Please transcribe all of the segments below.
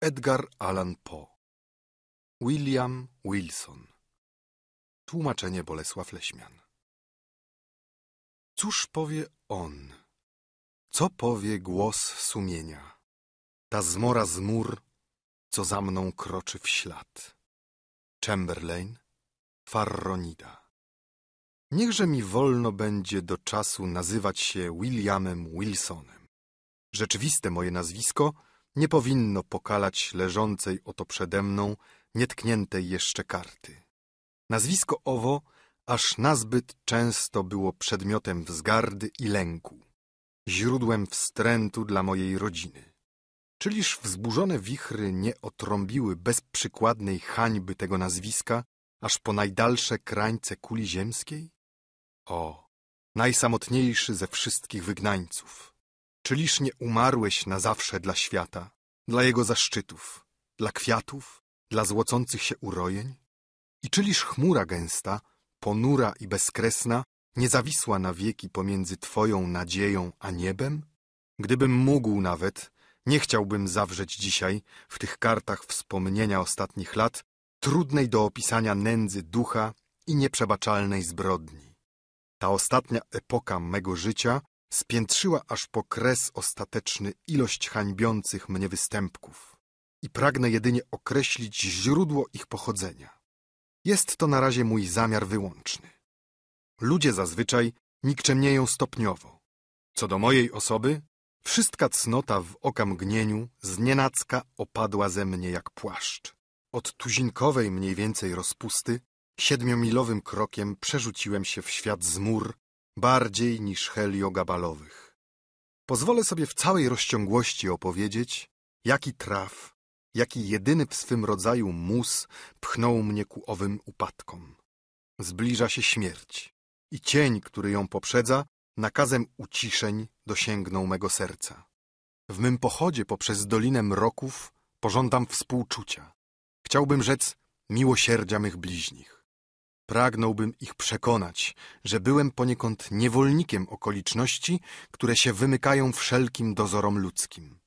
Edgar Allan Poe William Wilson Tłumaczenie Bolesław Leśmian Cóż powie on? Co powie głos sumienia? Ta zmora z mur, co za mną kroczy w ślad. Chamberlain, Farronida Niechże mi wolno będzie do czasu nazywać się Williamem Wilsonem. Rzeczywiste moje nazwisko – nie powinno pokalać leżącej oto przede mną, nietkniętej jeszcze karty. Nazwisko owo aż nazbyt często było przedmiotem wzgardy i lęku, źródłem wstrętu dla mojej rodziny. Czyliż wzburzone wichry nie otrąbiły bezprzykładnej hańby tego nazwiska aż po najdalsze krańce kuli ziemskiej? O, najsamotniejszy ze wszystkich wygnańców! Czyliż nie umarłeś na zawsze dla świata, dla jego zaszczytów, dla kwiatów, dla złocących się urojeń? I czyliż chmura gęsta, ponura i bezkresna, nie zawisła na wieki pomiędzy Twoją nadzieją a niebem? Gdybym mógł nawet, nie chciałbym zawrzeć dzisiaj w tych kartach wspomnienia ostatnich lat trudnej do opisania nędzy ducha i nieprzebaczalnej zbrodni. Ta ostatnia epoka mego życia spiętrzyła aż po kres ostateczny ilość hańbiących mnie występków i pragnę jedynie określić źródło ich pochodzenia. Jest to na razie mój zamiar wyłączny. Ludzie zazwyczaj nikczemnieją stopniowo. Co do mojej osoby, wszystka cnota w okamgnieniu znienacka opadła ze mnie jak płaszcz. Od tuzinkowej mniej więcej rozpusty siedmiomilowym krokiem przerzuciłem się w świat mur bardziej niż heliogabalowych. Pozwolę sobie w całej rozciągłości opowiedzieć, jaki traf, jaki jedyny w swym rodzaju mus pchnął mnie ku owym upadkom. Zbliża się śmierć i cień, który ją poprzedza, nakazem uciszeń dosięgnął mego serca. W mym pochodzie poprzez Dolinę Mroków pożądam współczucia. Chciałbym rzec miłosierdzia mych bliźnich. Pragnąłbym ich przekonać, że byłem poniekąd niewolnikiem okoliczności, które się wymykają wszelkim dozorom ludzkim.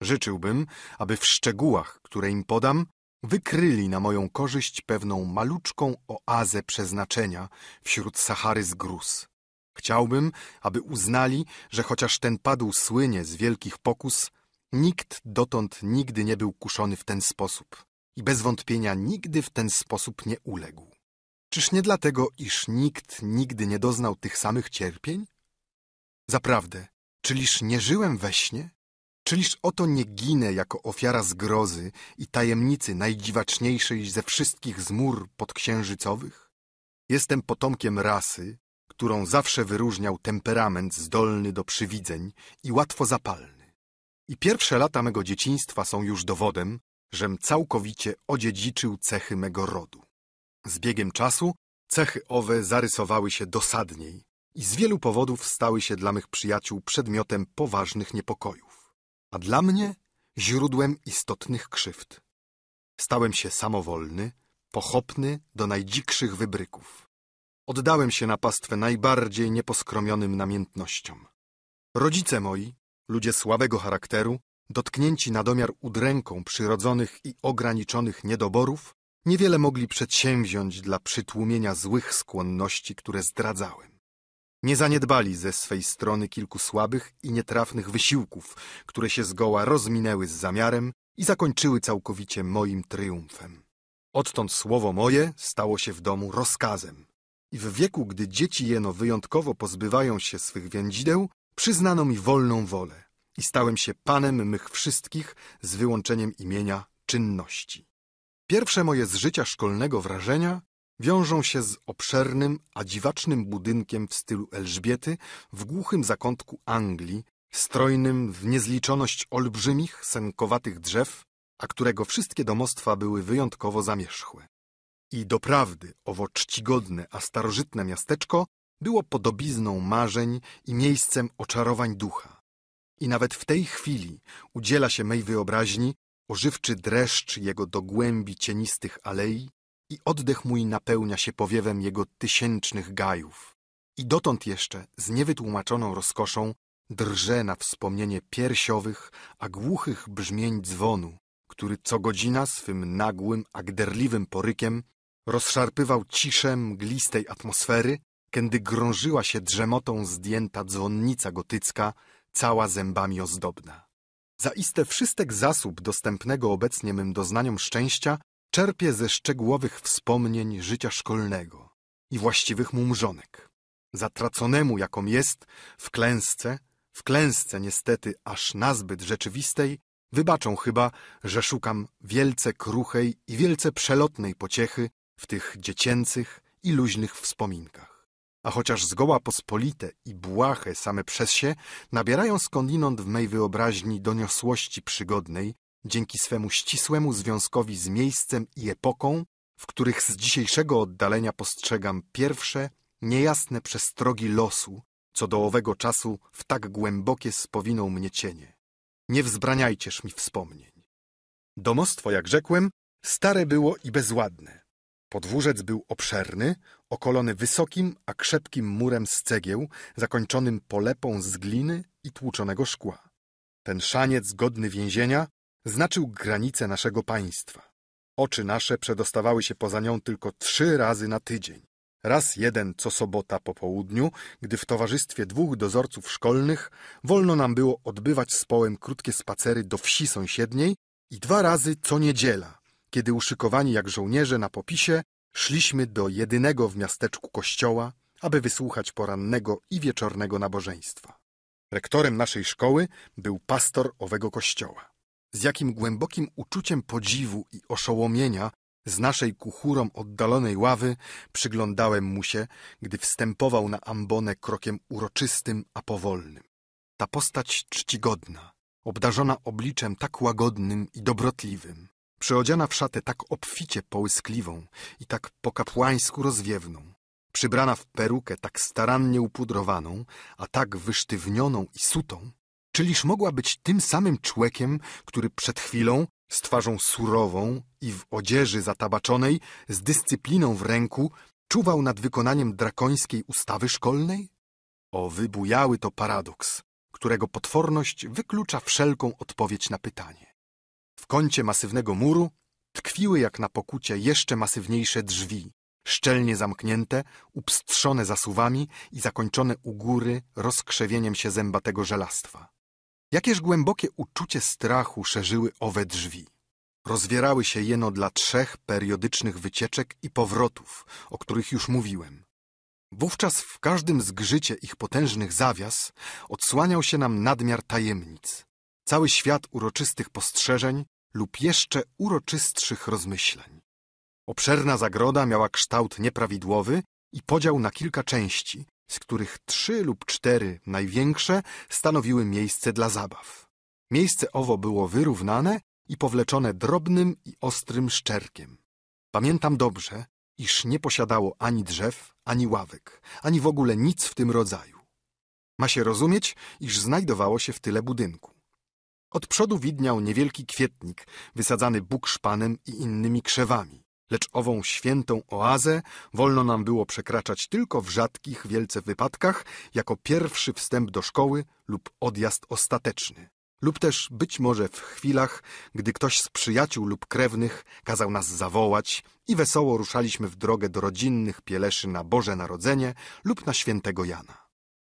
Życzyłbym, aby w szczegółach, które im podam, wykryli na moją korzyść pewną maluczką oazę przeznaczenia wśród Sahary z gruz. Chciałbym, aby uznali, że chociaż ten padł słynie z wielkich pokus, nikt dotąd nigdy nie był kuszony w ten sposób i bez wątpienia nigdy w ten sposób nie uległ. Czyż nie dlatego, iż nikt nigdy nie doznał tych samych cierpień? Zaprawdę, czyliż nie żyłem we śnie? Czyliż oto nie ginę jako ofiara zgrozy i tajemnicy najdziwaczniejszej ze wszystkich zmór podksiężycowych? Jestem potomkiem rasy, którą zawsze wyróżniał temperament zdolny do przywidzeń i łatwo zapalny. I pierwsze lata mego dzieciństwa są już dowodem, żem całkowicie odziedziczył cechy mego rodu. Z biegiem czasu cechy owe zarysowały się dosadniej i z wielu powodów stały się dla mych przyjaciół przedmiotem poważnych niepokojów, a dla mnie źródłem istotnych krzywd. Stałem się samowolny, pochopny do najdzikszych wybryków. Oddałem się na pastwę najbardziej nieposkromionym namiętnościom. Rodzice moi, ludzie słabego charakteru, dotknięci na domiar udręką przyrodzonych i ograniczonych niedoborów, Niewiele mogli przedsięwziąć dla przytłumienia złych skłonności, które zdradzałem. Nie zaniedbali ze swej strony kilku słabych i nietrafnych wysiłków, które się zgoła rozminęły z zamiarem i zakończyły całkowicie moim triumfem. Odtąd słowo moje stało się w domu rozkazem. I w wieku, gdy dzieci jeno wyjątkowo pozbywają się swych więzideł, przyznano mi wolną wolę i stałem się panem mych wszystkich z wyłączeniem imienia czynności. Pierwsze moje z życia szkolnego wrażenia wiążą się z obszernym, a dziwacznym budynkiem w stylu Elżbiety w głuchym zakątku Anglii, strojnym w niezliczoność olbrzymich, senkowatych drzew, a którego wszystkie domostwa były wyjątkowo zamierzchłe. I doprawdy owo czcigodne, a starożytne miasteczko było podobizną marzeń i miejscem oczarowań ducha. I nawet w tej chwili udziela się mej wyobraźni Ożywczy dreszcz jego do głębi cienistych alei i oddech mój napełnia się powiewem jego tysięcznych gajów. I dotąd jeszcze, z niewytłumaczoną rozkoszą, drże na wspomnienie piersiowych, a głuchych brzmień dzwonu, który co godzina swym nagłym, a gderliwym porykiem rozszarpywał ciszę mglistej atmosfery, kiedy grążyła się drzemotą zdjęta dzwonnica gotycka, cała zębami ozdobna. Zaiste wszystek zasób dostępnego obecnie mym doznaniom szczęścia czerpie ze szczegółowych wspomnień życia szkolnego i właściwych mu mrzonek. Zatraconemu, jaką jest, w klęsce, w klęsce niestety aż nazbyt rzeczywistej, wybaczą chyba, że szukam wielce kruchej i wielce przelotnej pociechy w tych dziecięcych i luźnych wspominkach a chociaż zgoła pospolite i błahe same przez się, nabierają skądinąd w mej wyobraźni doniosłości przygodnej dzięki swemu ścisłemu związkowi z miejscem i epoką, w których z dzisiejszego oddalenia postrzegam pierwsze, niejasne przestrogi losu, co do owego czasu w tak głębokie spowinął mnie cienie. Nie wzbraniajcież mi wspomnień. Domostwo, jak rzekłem, stare było i bezładne. Podwórzec był obszerny, okolony wysokim, a krzepkim murem z cegieł, zakończonym polepą z gliny i tłuczonego szkła. Ten szaniec godny więzienia znaczył granicę naszego państwa. Oczy nasze przedostawały się poza nią tylko trzy razy na tydzień. Raz jeden co sobota po południu, gdy w towarzystwie dwóch dozorców szkolnych wolno nam było odbywać z połem krótkie spacery do wsi sąsiedniej i dwa razy co niedziela, kiedy uszykowani jak żołnierze na popisie Szliśmy do jedynego w miasteczku kościoła, aby wysłuchać porannego i wieczornego nabożeństwa. Rektorem naszej szkoły był pastor owego kościoła. Z jakim głębokim uczuciem podziwu i oszołomienia z naszej kuchurą oddalonej ławy przyglądałem mu się, gdy wstępował na ambonę krokiem uroczystym, a powolnym. Ta postać czcigodna, obdarzona obliczem tak łagodnym i dobrotliwym, przyodziana w szatę tak obficie połyskliwą i tak po kapłańsku rozwiewną, przybrana w perukę tak starannie upudrowaną, a tak wysztywnioną i sutą, czyliż mogła być tym samym człowiekiem, który przed chwilą, z twarzą surową i w odzieży zatabaczonej, z dyscypliną w ręku, czuwał nad wykonaniem drakońskiej ustawy szkolnej? O wybujały to paradoks, którego potworność wyklucza wszelką odpowiedź na pytanie. W kącie masywnego muru tkwiły jak na pokucie jeszcze masywniejsze drzwi, szczelnie zamknięte, upstrzone zasuwami i zakończone u góry rozkrzewieniem się zębatego żelastwa. Jakież głębokie uczucie strachu szerzyły owe drzwi. Rozwierały się jeno dla trzech periodycznych wycieczek i powrotów, o których już mówiłem. Wówczas w każdym zgrzycie ich potężnych zawias odsłaniał się nam nadmiar tajemnic, cały świat uroczystych postrzeżeń lub jeszcze uroczystszych rozmyśleń. Obszerna zagroda miała kształt nieprawidłowy i podział na kilka części, z których trzy lub cztery największe stanowiły miejsce dla zabaw. Miejsce owo było wyrównane i powleczone drobnym i ostrym szczerkiem. Pamiętam dobrze, iż nie posiadało ani drzew, ani ławek, ani w ogóle nic w tym rodzaju. Ma się rozumieć, iż znajdowało się w tyle budynku. Od przodu widniał niewielki kwietnik, wysadzany bukszpanem i innymi krzewami. Lecz ową świętą oazę wolno nam było przekraczać tylko w rzadkich, wielce wypadkach, jako pierwszy wstęp do szkoły lub odjazd ostateczny. Lub też być może w chwilach, gdy ktoś z przyjaciół lub krewnych kazał nas zawołać i wesoło ruszaliśmy w drogę do rodzinnych pieleszy na Boże Narodzenie lub na Świętego Jana.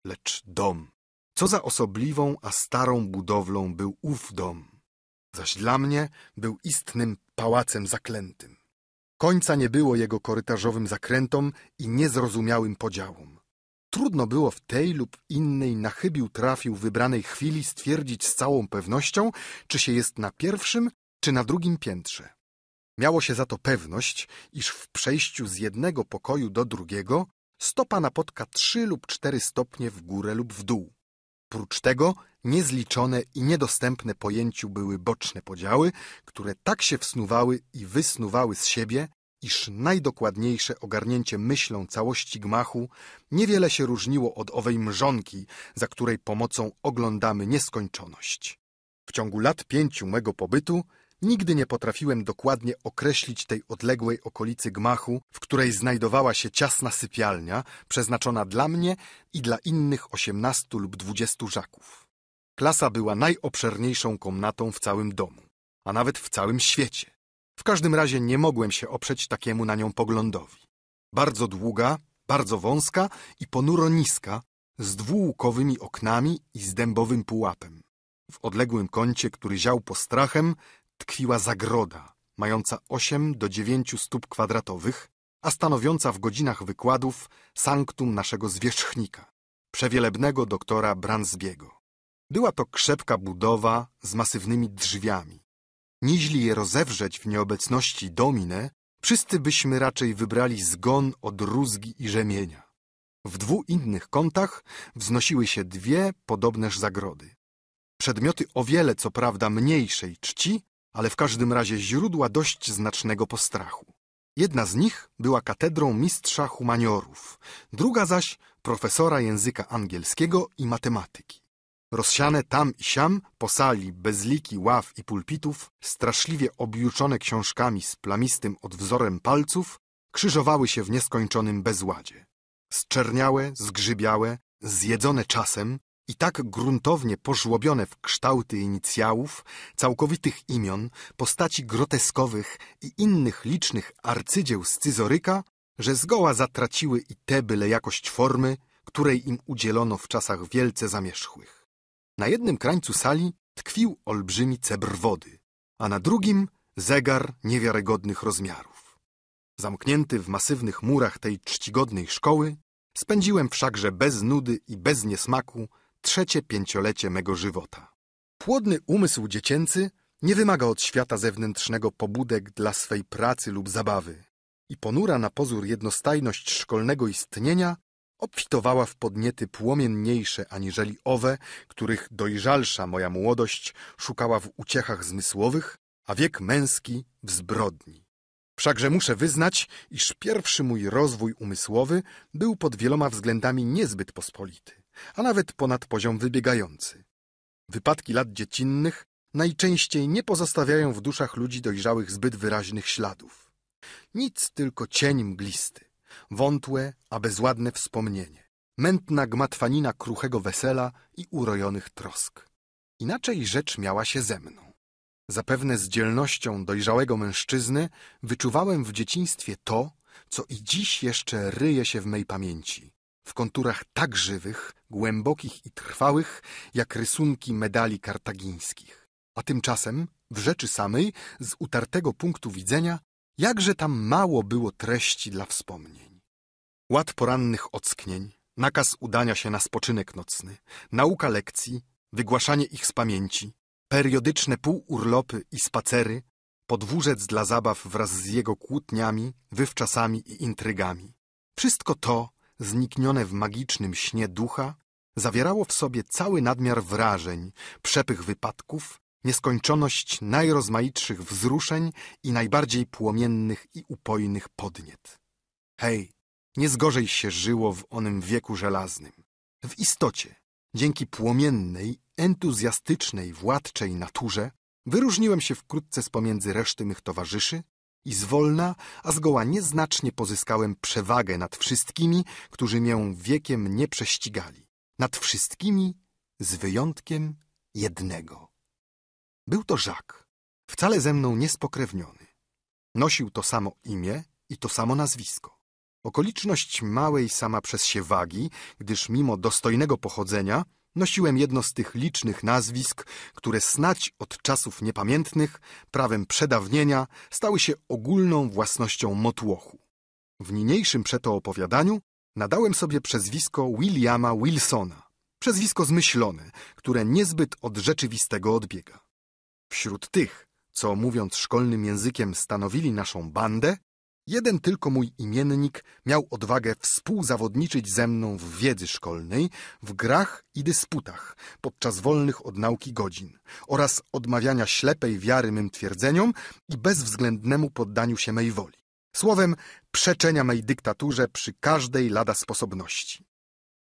Lecz dom co za osobliwą, a starą budowlą był ów dom, zaś dla mnie był istnym pałacem zaklętym. Końca nie było jego korytarzowym zakrętom i niezrozumiałym podziałom. Trudno było w tej lub innej chybił trafił wybranej chwili stwierdzić z całą pewnością, czy się jest na pierwszym, czy na drugim piętrze. Miało się za to pewność, iż w przejściu z jednego pokoju do drugiego stopa napotka trzy lub cztery stopnie w górę lub w dół. Prócz tego niezliczone i niedostępne pojęciu były boczne podziały, które tak się wsnuwały i wysnuwały z siebie, iż najdokładniejsze ogarnięcie myślą całości gmachu niewiele się różniło od owej mrzonki, za której pomocą oglądamy nieskończoność. W ciągu lat pięciu mego pobytu Nigdy nie potrafiłem dokładnie określić tej odległej okolicy gmachu, w której znajdowała się ciasna sypialnia, przeznaczona dla mnie i dla innych osiemnastu lub dwudziestu żaków. Klasa była najobszerniejszą komnatą w całym domu, a nawet w całym świecie. W każdym razie nie mogłem się oprzeć takiemu na nią poglądowi. Bardzo długa, bardzo wąska i ponuro niska, z dwułukowymi oknami i z dębowym pułapem. W odległym kącie, który ział postrachem, tkwiła zagroda, mająca 8 do 9 stóp kwadratowych, a stanowiąca w godzinach wykładów sanktum naszego zwierzchnika, przewielebnego doktora Bransbiego. Była to krzepka budowa z masywnymi drzwiami. Niźli je rozewrzeć w nieobecności domine, wszyscy byśmy raczej wybrali zgon od rózgi i rzemienia. W dwóch innych kątach wznosiły się dwie podobneż zagrody. Przedmioty o wiele, co prawda, mniejszej czci, ale w każdym razie źródła dość znacznego postrachu. Jedna z nich była katedrą mistrza humaniorów, druga zaś profesora języka angielskiego i matematyki. Rozsiane tam i siam, po sali, bezliki ław i pulpitów, straszliwie objuczone książkami z plamistym odwzorem palców, krzyżowały się w nieskończonym bezładzie. Zczerniałe, zgrzybiałe, zjedzone czasem, i tak gruntownie pożłobione w kształty inicjałów, całkowitych imion, postaci groteskowych i innych licznych arcydzieł scyzoryka, że zgoła zatraciły i te byle jakość formy, której im udzielono w czasach wielce zamierzchłych. Na jednym krańcu sali tkwił olbrzymi cebr wody, a na drugim zegar niewiarygodnych rozmiarów. Zamknięty w masywnych murach tej czcigodnej szkoły, spędziłem wszakże bez nudy i bez niesmaku trzecie pięciolecie mego żywota. Płodny umysł dziecięcy nie wymaga od świata zewnętrznego pobudek dla swej pracy lub zabawy i ponura na pozór jednostajność szkolnego istnienia obfitowała w podniety płomienniejsze aniżeli owe, których dojrzalsza moja młodość szukała w uciechach zmysłowych, a wiek męski w zbrodni. Wszakże muszę wyznać, iż pierwszy mój rozwój umysłowy był pod wieloma względami niezbyt pospolity a nawet ponad poziom wybiegający. Wypadki lat dziecinnych najczęściej nie pozostawiają w duszach ludzi dojrzałych zbyt wyraźnych śladów. Nic tylko cień mglisty, wątłe, a bezładne wspomnienie, mętna gmatwanina kruchego wesela i urojonych trosk. Inaczej rzecz miała się ze mną. Zapewne z dzielnością dojrzałego mężczyzny wyczuwałem w dzieciństwie to, co i dziś jeszcze ryje się w mej pamięci w konturach tak żywych, głębokich i trwałych, jak rysunki medali kartagińskich. A tymczasem, w rzeczy samej, z utartego punktu widzenia, jakże tam mało było treści dla wspomnień. Ład porannych ocknień, nakaz udania się na spoczynek nocny, nauka lekcji, wygłaszanie ich z pamięci, periodyczne półurlopy i spacery, podwórzec dla zabaw wraz z jego kłótniami, wywczasami i intrygami. Wszystko to zniknione w magicznym śnie ducha, zawierało w sobie cały nadmiar wrażeń, przepych wypadków, nieskończoność najrozmaitszych wzruszeń i najbardziej płomiennych i upojnych podniet. Hej, nie zgorzej się żyło w onym wieku żelaznym. W istocie, dzięki płomiennej, entuzjastycznej, władczej naturze, wyróżniłem się wkrótce z pomiędzy reszty mych towarzyszy i zwolna, a zgoła nieznacznie pozyskałem przewagę nad wszystkimi, którzy mię wiekiem nie prześcigali. Nad wszystkimi z wyjątkiem jednego. Był to Żak, wcale ze mną niespokrewniony. Nosił to samo imię i to samo nazwisko. Okoliczność małej sama przez się wagi, gdyż mimo dostojnego pochodzenia Nosiłem jedno z tych licznych nazwisk, które snać od czasów niepamiętnych, prawem przedawnienia, stały się ogólną własnością motłochu. W niniejszym przeto opowiadaniu nadałem sobie przezwisko Williama Wilsona, przezwisko zmyślone, które niezbyt od rzeczywistego odbiega. Wśród tych, co mówiąc szkolnym językiem stanowili naszą bandę, Jeden tylko mój imiennik miał odwagę współzawodniczyć ze mną w wiedzy szkolnej, w grach i dysputach, podczas wolnych od nauki godzin oraz odmawiania ślepej wiary mym twierdzeniom i bezwzględnemu poddaniu się mej woli. Słowem, przeczenia mej dyktaturze przy każdej lada sposobności.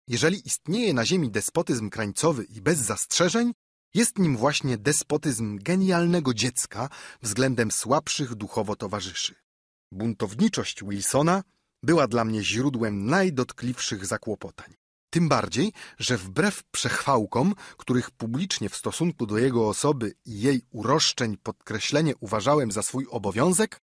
Jeżeli istnieje na ziemi despotyzm krańcowy i bez zastrzeżeń, jest nim właśnie despotyzm genialnego dziecka względem słabszych duchowo towarzyszy. Buntowniczość Wilsona była dla mnie źródłem najdotkliwszych zakłopotań. Tym bardziej, że wbrew przechwałkom, których publicznie w stosunku do jego osoby i jej uroszczeń podkreślenie uważałem za swój obowiązek,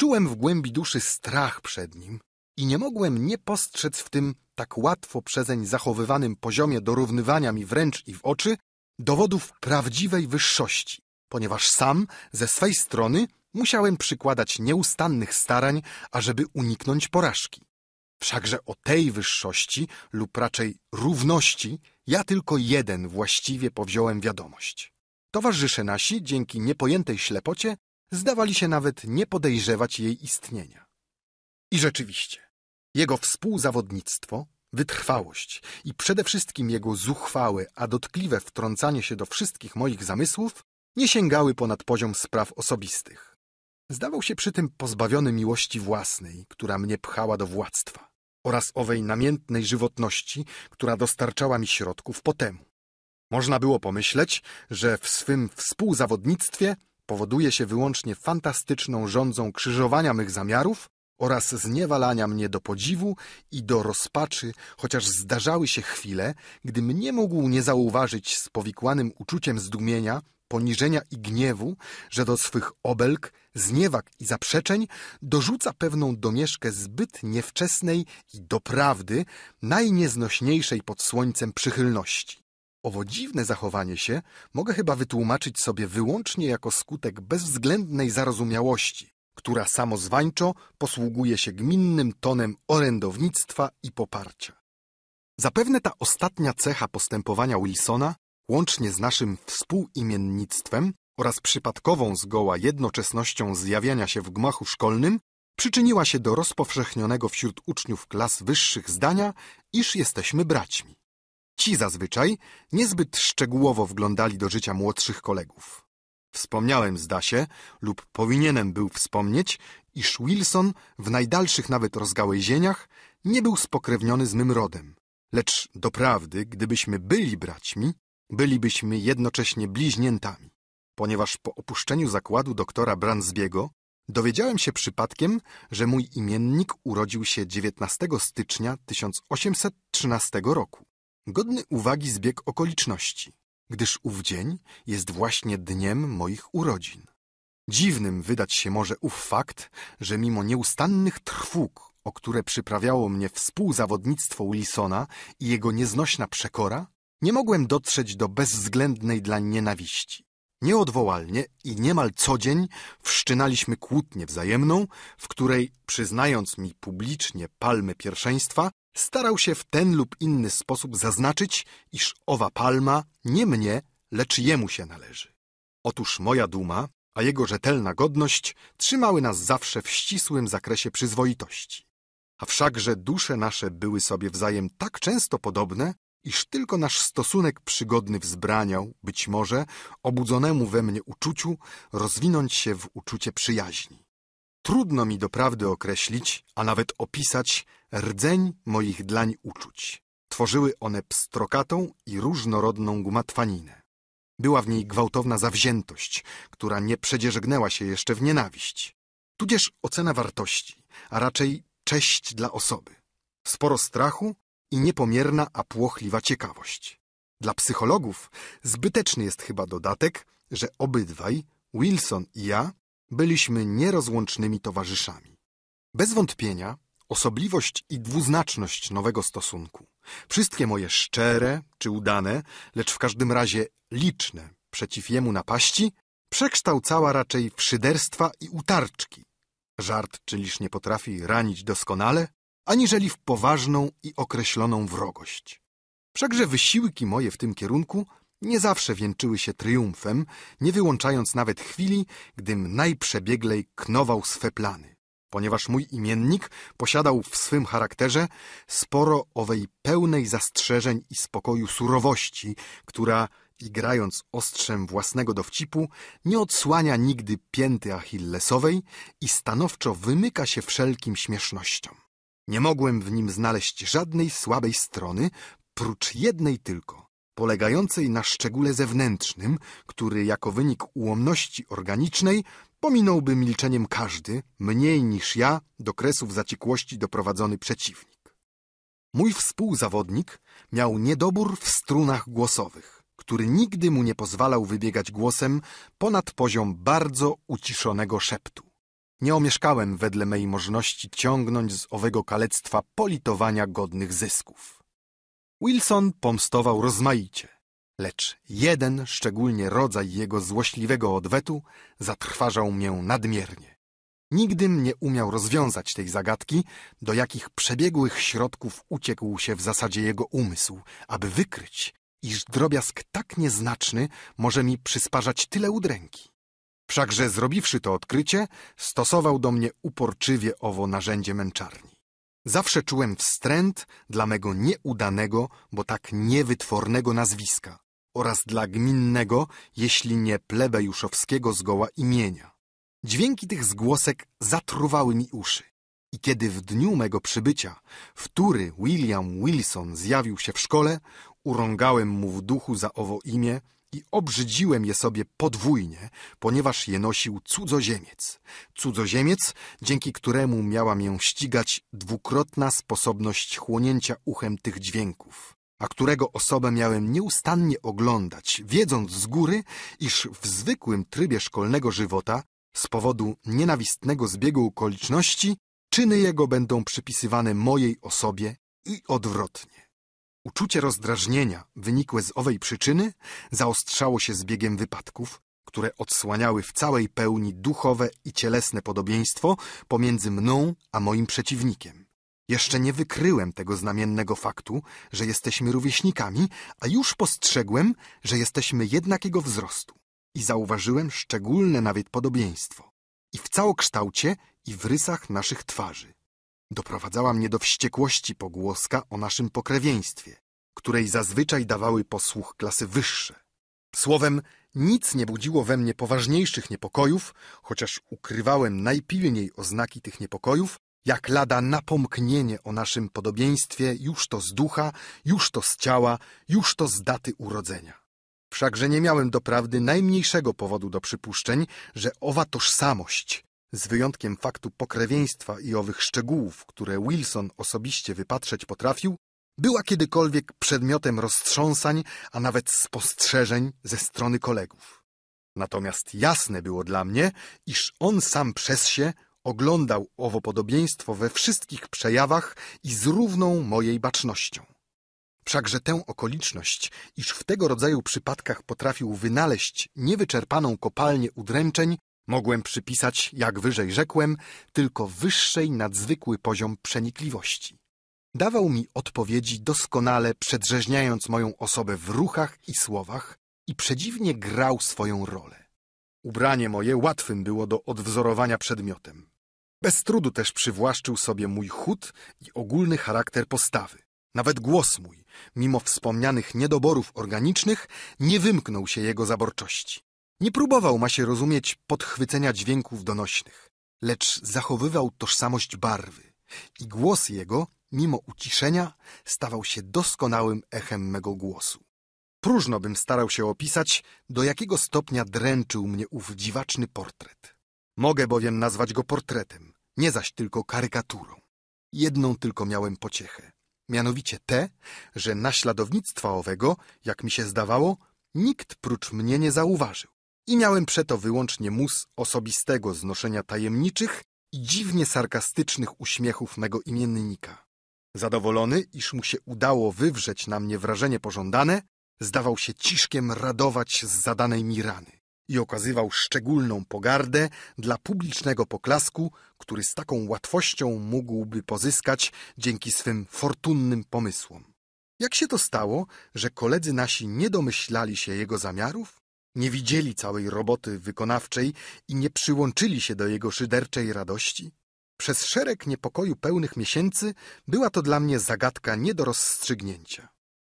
czułem w głębi duszy strach przed nim i nie mogłem nie postrzec w tym tak łatwo przezeń zachowywanym poziomie dorównywania mi wręcz i w oczy dowodów prawdziwej wyższości, ponieważ sam ze swej strony musiałem przykładać nieustannych starań, ażeby uniknąć porażki. Wszakże o tej wyższości, lub raczej równości, ja tylko jeden właściwie powziąłem wiadomość. Towarzysze nasi, dzięki niepojętej ślepocie, zdawali się nawet nie podejrzewać jej istnienia. I rzeczywiście, jego współzawodnictwo, wytrwałość i przede wszystkim jego zuchwałe, a dotkliwe wtrącanie się do wszystkich moich zamysłów nie sięgały ponad poziom spraw osobistych. Zdawał się przy tym pozbawiony miłości własnej, która mnie pchała do władztwa, oraz owej namiętnej żywotności, która dostarczała mi środków po temu. Można było pomyśleć, że w swym współzawodnictwie powoduje się wyłącznie fantastyczną rządzą krzyżowania mych zamiarów oraz zniewalania mnie do podziwu i do rozpaczy, chociaż zdarzały się chwile, gdym nie mógł nie zauważyć z powikłanym uczuciem zdumienia, poniżenia i gniewu, że do swych obelg, zniewag i zaprzeczeń dorzuca pewną domieszkę zbyt niewczesnej i doprawdy najnieznośniejszej pod słońcem przychylności. Owo dziwne zachowanie się mogę chyba wytłumaczyć sobie wyłącznie jako skutek bezwzględnej zarozumiałości, która samozwańczo posługuje się gminnym tonem orędownictwa i poparcia. Zapewne ta ostatnia cecha postępowania Wilsona łącznie z naszym współimiennictwem oraz przypadkową zgoła jednoczesnością zjawiania się w gmachu szkolnym, przyczyniła się do rozpowszechnionego wśród uczniów klas wyższych zdania, iż jesteśmy braćmi. Ci zazwyczaj niezbyt szczegółowo wglądali do życia młodszych kolegów. Wspomniałem, zda się, lub powinienem był wspomnieć, iż Wilson w najdalszych nawet rozgałęzieniach nie był spokrewniony z mym rodem. Lecz doprawdy, gdybyśmy byli braćmi, bylibyśmy jednocześnie bliźniętami, ponieważ po opuszczeniu zakładu doktora Bransbiego dowiedziałem się przypadkiem, że mój imiennik urodził się 19 stycznia 1813 roku. Godny uwagi zbieg okoliczności, gdyż ów dzień jest właśnie dniem moich urodzin. Dziwnym wydać się może ów fakt, że mimo nieustannych trwóg, o które przyprawiało mnie współzawodnictwo Wilsona i jego nieznośna przekora, nie mogłem dotrzeć do bezwzględnej dla nienawiści. Nieodwołalnie i niemal co dzień wszczynaliśmy kłótnię wzajemną, w której, przyznając mi publicznie palmy pierwszeństwa, starał się w ten lub inny sposób zaznaczyć, iż owa palma nie mnie, lecz jemu się należy. Otóż moja duma, a jego rzetelna godność trzymały nas zawsze w ścisłym zakresie przyzwoitości. A wszakże dusze nasze były sobie wzajem tak często podobne, iż tylko nasz stosunek przygodny wzbraniał, być może, obudzonemu we mnie uczuciu, rozwinąć się w uczucie przyjaźni. Trudno mi doprawdy określić, a nawet opisać rdzeń moich dlań uczuć. Tworzyły one pstrokatą i różnorodną gumatwaninę. Była w niej gwałtowna zawziętość, która nie przedzierzegnęła się jeszcze w nienawiść. Tudzież ocena wartości, a raczej cześć dla osoby. Sporo strachu i niepomierna, a płochliwa ciekawość. Dla psychologów zbyteczny jest chyba dodatek, że obydwaj, Wilson i ja, byliśmy nierozłącznymi towarzyszami. Bez wątpienia osobliwość i dwuznaczność nowego stosunku, wszystkie moje szczere czy udane, lecz w każdym razie liczne przeciw jemu napaści, przekształcała raczej w szyderstwa i utarczki. Żart czyliż nie potrafi ranić doskonale, aniżeli w poważną i określoną wrogość. Wszakże wysiłki moje w tym kierunku nie zawsze wieńczyły się triumfem, nie wyłączając nawet chwili, gdym najprzebieglej knował swe plany. Ponieważ mój imiennik posiadał w swym charakterze sporo owej pełnej zastrzeżeń i spokoju surowości, która, igrając ostrzem własnego dowcipu, nie odsłania nigdy pięty achillesowej i stanowczo wymyka się wszelkim śmiesznościom. Nie mogłem w nim znaleźć żadnej słabej strony, prócz jednej tylko, polegającej na szczególe zewnętrznym, który jako wynik ułomności organicznej pominąłby milczeniem każdy, mniej niż ja, do kresów zaciekłości doprowadzony przeciwnik. Mój współzawodnik miał niedobór w strunach głosowych, który nigdy mu nie pozwalał wybiegać głosem ponad poziom bardzo uciszonego szeptu. Nie omieszkałem wedle mej możności ciągnąć z owego kalectwa politowania godnych zysków. Wilson pomstował rozmaicie, lecz jeden szczególnie rodzaj jego złośliwego odwetu zatrważał mnie nadmiernie. Nigdy nie umiał rozwiązać tej zagadki, do jakich przebiegłych środków uciekł się w zasadzie jego umysł, aby wykryć, iż drobiazg tak nieznaczny może mi przysparzać tyle udręki. Wszakże zrobiwszy to odkrycie, stosował do mnie uporczywie owo narzędzie męczarni. Zawsze czułem wstręt dla mego nieudanego, bo tak niewytwornego nazwiska oraz dla gminnego, jeśli nie plebejuszowskiego zgoła imienia. Dźwięki tych zgłosek zatruwały mi uszy. I kiedy w dniu mego przybycia, wtóry William Wilson zjawił się w szkole, urągałem mu w duchu za owo imię i obrzydziłem je sobie podwójnie, ponieważ je nosił cudzoziemiec. Cudzoziemiec, dzięki któremu miała mię ścigać dwukrotna sposobność chłonięcia uchem tych dźwięków, a którego osobę miałem nieustannie oglądać, wiedząc z góry, iż w zwykłym trybie szkolnego żywota z powodu nienawistnego zbiegu okoliczności czyny jego będą przypisywane mojej osobie i odwrotnie. Uczucie rozdrażnienia wynikłe z owej przyczyny zaostrzało się z biegiem wypadków, które odsłaniały w całej pełni duchowe i cielesne podobieństwo pomiędzy mną a moim przeciwnikiem. Jeszcze nie wykryłem tego znamiennego faktu, że jesteśmy rówieśnikami, a już postrzegłem, że jesteśmy jednak jego wzrostu. I zauważyłem szczególne nawet podobieństwo. I w całokształcie, i w rysach naszych twarzy. Doprowadzała mnie do wściekłości pogłoska o naszym pokrewieństwie, której zazwyczaj dawały posłuch klasy wyższe. Słowem, nic nie budziło we mnie poważniejszych niepokojów, chociaż ukrywałem najpilniej oznaki tych niepokojów, jak lada napomknienie o naszym podobieństwie już to z ducha, już to z ciała, już to z daty urodzenia. Wszakże nie miałem doprawdy najmniejszego powodu do przypuszczeń, że owa tożsamość, z wyjątkiem faktu pokrewieństwa i owych szczegółów, które Wilson osobiście wypatrzeć potrafił, była kiedykolwiek przedmiotem roztrząsań, a nawet spostrzeżeń ze strony kolegów. Natomiast jasne było dla mnie, iż on sam przez się oglądał owo podobieństwo we wszystkich przejawach i z równą mojej bacznością. Wszakże tę okoliczność, iż w tego rodzaju przypadkach potrafił wynaleźć niewyczerpaną kopalnię udręczeń, Mogłem przypisać, jak wyżej rzekłem, tylko wyższej nadzwykły poziom przenikliwości. Dawał mi odpowiedzi doskonale, przedrzeźniając moją osobę w ruchach i słowach i przedziwnie grał swoją rolę. Ubranie moje łatwym było do odwzorowania przedmiotem. Bez trudu też przywłaszczył sobie mój chód i ogólny charakter postawy. Nawet głos mój, mimo wspomnianych niedoborów organicznych, nie wymknął się jego zaborczości. Nie próbował ma się rozumieć podchwycenia dźwięków donośnych, lecz zachowywał tożsamość barwy i głos jego, mimo uciszenia, stawał się doskonałym echem mego głosu. Próżno bym starał się opisać, do jakiego stopnia dręczył mnie ów dziwaczny portret. Mogę bowiem nazwać go portretem, nie zaś tylko karykaturą. Jedną tylko miałem pociechę. Mianowicie tę, że naśladownictwa owego, jak mi się zdawało, nikt prócz mnie nie zauważył i miałem przeto wyłącznie mus osobistego znoszenia tajemniczych i dziwnie sarkastycznych uśmiechów mego imiennika. Zadowolony, iż mu się udało wywrzeć na mnie wrażenie pożądane, zdawał się ciszkiem radować z zadanej mi rany i okazywał szczególną pogardę dla publicznego poklasku, który z taką łatwością mógłby pozyskać dzięki swym fortunnym pomysłom. Jak się to stało, że koledzy nasi nie domyślali się jego zamiarów? nie widzieli całej roboty wykonawczej i nie przyłączyli się do jego szyderczej radości? Przez szereg niepokoju pełnych miesięcy była to dla mnie zagadka nie do rozstrzygnięcia.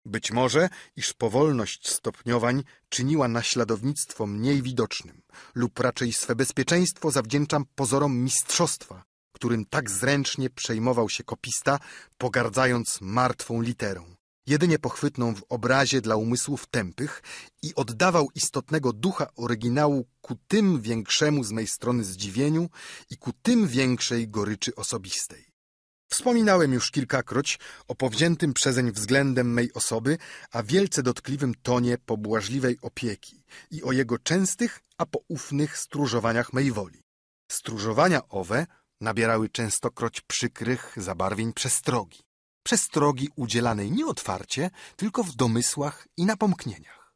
Być może, iż powolność stopniowań czyniła naśladownictwo mniej widocznym, lub raczej swe bezpieczeństwo zawdzięczam pozorom mistrzostwa, którym tak zręcznie przejmował się kopista, pogardzając martwą literą jedynie pochwytną w obrazie dla umysłów tępych i oddawał istotnego ducha oryginału ku tym większemu z mej strony zdziwieniu i ku tym większej goryczy osobistej. Wspominałem już kilkakroć o powziętym przezeń względem mej osoby, a wielce dotkliwym tonie pobłażliwej opieki i o jego częstych, a poufnych stróżowaniach mej woli. Stróżowania owe nabierały częstokroć przykrych zabarwień przestrogi przestrogi udzielanej nie otwarcie, tylko w domysłach i napomknieniach.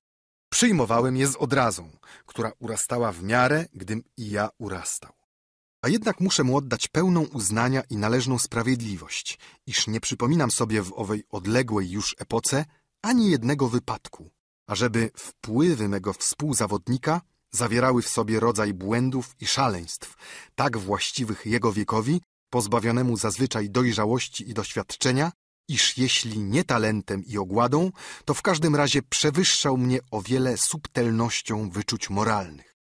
Przyjmowałem je z odrazą, która urastała w miarę, gdym i ja urastał. A jednak muszę mu oddać pełną uznania i należną sprawiedliwość, iż nie przypominam sobie w owej odległej już epoce ani jednego wypadku, ażeby wpływy mego współzawodnika zawierały w sobie rodzaj błędów i szaleństw, tak właściwych jego wiekowi, pozbawionemu zazwyczaj dojrzałości i doświadczenia, iż jeśli nie talentem i ogładą, to w każdym razie przewyższał mnie o wiele subtelnością wyczuć moralnych.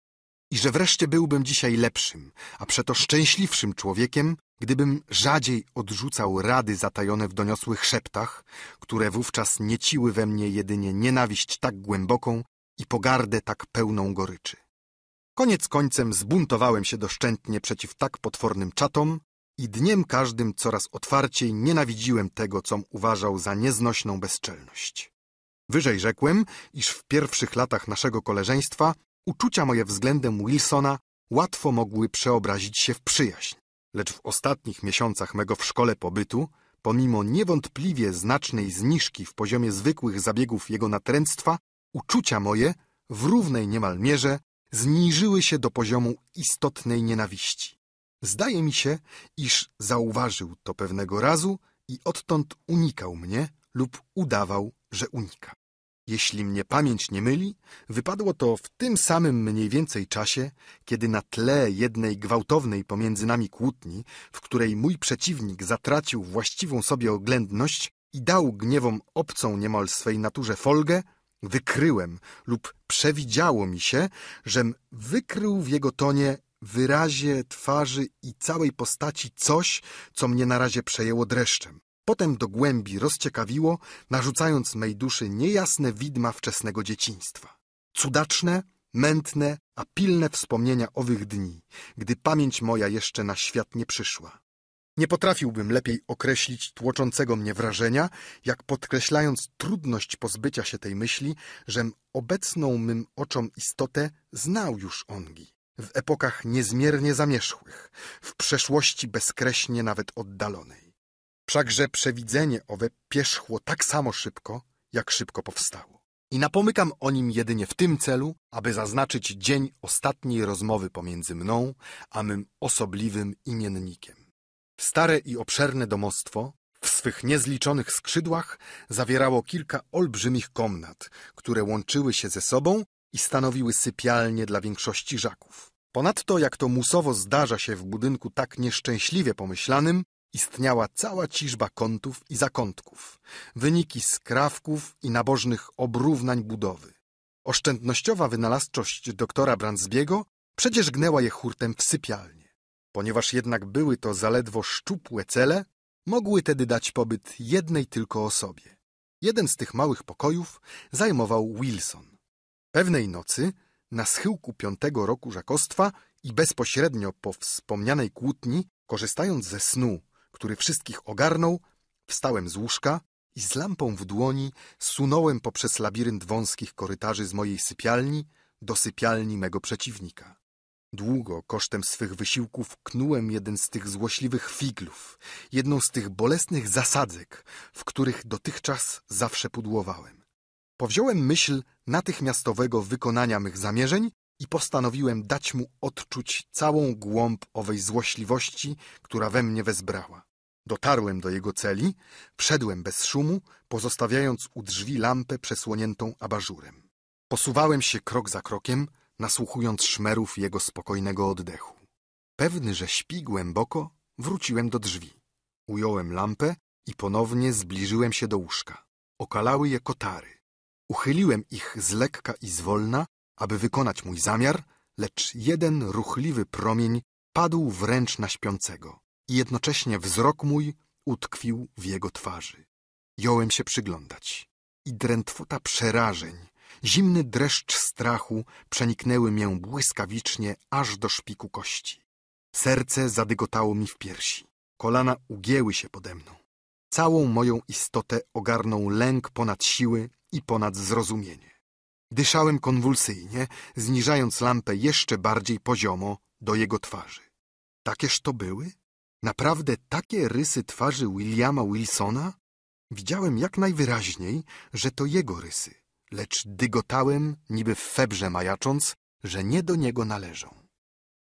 I że wreszcie byłbym dzisiaj lepszym, a przeto szczęśliwszym człowiekiem, gdybym rzadziej odrzucał rady zatajone w doniosłych szeptach, które wówczas nieciły we mnie jedynie nienawiść tak głęboką i pogardę tak pełną goryczy. Koniec końcem zbuntowałem się doszczętnie przeciw tak potwornym czatom i dniem każdym coraz otwarciej nienawidziłem tego, com uważał za nieznośną bezczelność. Wyżej rzekłem, iż w pierwszych latach naszego koleżeństwa uczucia moje względem Wilsona łatwo mogły przeobrazić się w przyjaźń, lecz w ostatnich miesiącach mego w szkole pobytu, pomimo niewątpliwie znacznej zniżki w poziomie zwykłych zabiegów jego natręctwa, uczucia moje w równej niemal mierze zniżyły się do poziomu istotnej nienawiści. Zdaje mi się, iż zauważył to pewnego razu i odtąd unikał mnie lub udawał, że unika. Jeśli mnie pamięć nie myli, wypadło to w tym samym mniej więcej czasie, kiedy na tle jednej gwałtownej pomiędzy nami kłótni, w której mój przeciwnik zatracił właściwą sobie oględność i dał gniewom obcą niemal swej naturze folgę, wykryłem lub przewidziało mi się, żem wykrył w jego tonie wyrazie twarzy i całej postaci coś, co mnie na razie przejęło dreszczem. Potem do głębi rozciekawiło, narzucając mej duszy niejasne widma wczesnego dzieciństwa. Cudaczne, mętne, a pilne wspomnienia owych dni, gdy pamięć moja jeszcze na świat nie przyszła. Nie potrafiłbym lepiej określić tłoczącego mnie wrażenia, jak podkreślając trudność pozbycia się tej myśli, żem obecną mym oczom istotę znał już ongi w epokach niezmiernie zamierzchłych, w przeszłości bezkreśnie nawet oddalonej. Wszakże przewidzenie owe pierzchło tak samo szybko, jak szybko powstało. I napomykam o nim jedynie w tym celu, aby zaznaczyć dzień ostatniej rozmowy pomiędzy mną a mym osobliwym imiennikiem. Stare i obszerne domostwo w swych niezliczonych skrzydłach zawierało kilka olbrzymich komnat, które łączyły się ze sobą i stanowiły sypialnie dla większości żaków. Ponadto, jak to musowo zdarza się w budynku tak nieszczęśliwie pomyślanym, istniała cała ciżba kątów i zakątków, wyniki skrawków i nabożnych obrównań budowy. Oszczędnościowa wynalazczość doktora Brandsbiego przecież gnęła je hurtem w sypialnie. Ponieważ jednak były to zaledwo szczupłe cele, mogły tedy dać pobyt jednej tylko osobie. Jeden z tych małych pokojów zajmował Wilson. Pewnej nocy, na schyłku piątego roku żakostwa i bezpośrednio po wspomnianej kłótni, korzystając ze snu, który wszystkich ogarnął, wstałem z łóżka i z lampą w dłoni sunąłem poprzez labirynt wąskich korytarzy z mojej sypialni do sypialni mego przeciwnika. Długo kosztem swych wysiłków knułem jeden z tych złośliwych figlów, jedną z tych bolesnych zasadzek, w których dotychczas zawsze pudłowałem. Powziąłem myśl natychmiastowego wykonania mych zamierzeń i postanowiłem dać mu odczuć całą głąb owej złośliwości, która we mnie wezbrała. Dotarłem do jego celi, wszedłem bez szumu, pozostawiając u drzwi lampę przesłoniętą abażurem. Posuwałem się krok za krokiem, nasłuchując szmerów jego spokojnego oddechu. Pewny, że śpi głęboko, wróciłem do drzwi. Ująłem lampę i ponownie zbliżyłem się do łóżka. Okalały je kotary. Uchyliłem ich z lekka i zwolna, aby wykonać mój zamiar, lecz jeden ruchliwy promień padł wręcz na śpiącego i jednocześnie wzrok mój utkwił w jego twarzy. Jąłem się przyglądać i drętwota przerażeń, zimny dreszcz strachu przeniknęły mię błyskawicznie aż do szpiku kości. Serce zadygotało mi w piersi, kolana ugięły się pode mną. Całą moją istotę ogarnął lęk ponad siły i ponad zrozumienie. Dyszałem konwulsyjnie, zniżając lampę jeszcze bardziej poziomo do jego twarzy. Takież to były? Naprawdę takie rysy twarzy Williama Wilsona? Widziałem jak najwyraźniej, że to jego rysy, lecz dygotałem, niby w febrze majacząc, że nie do niego należą.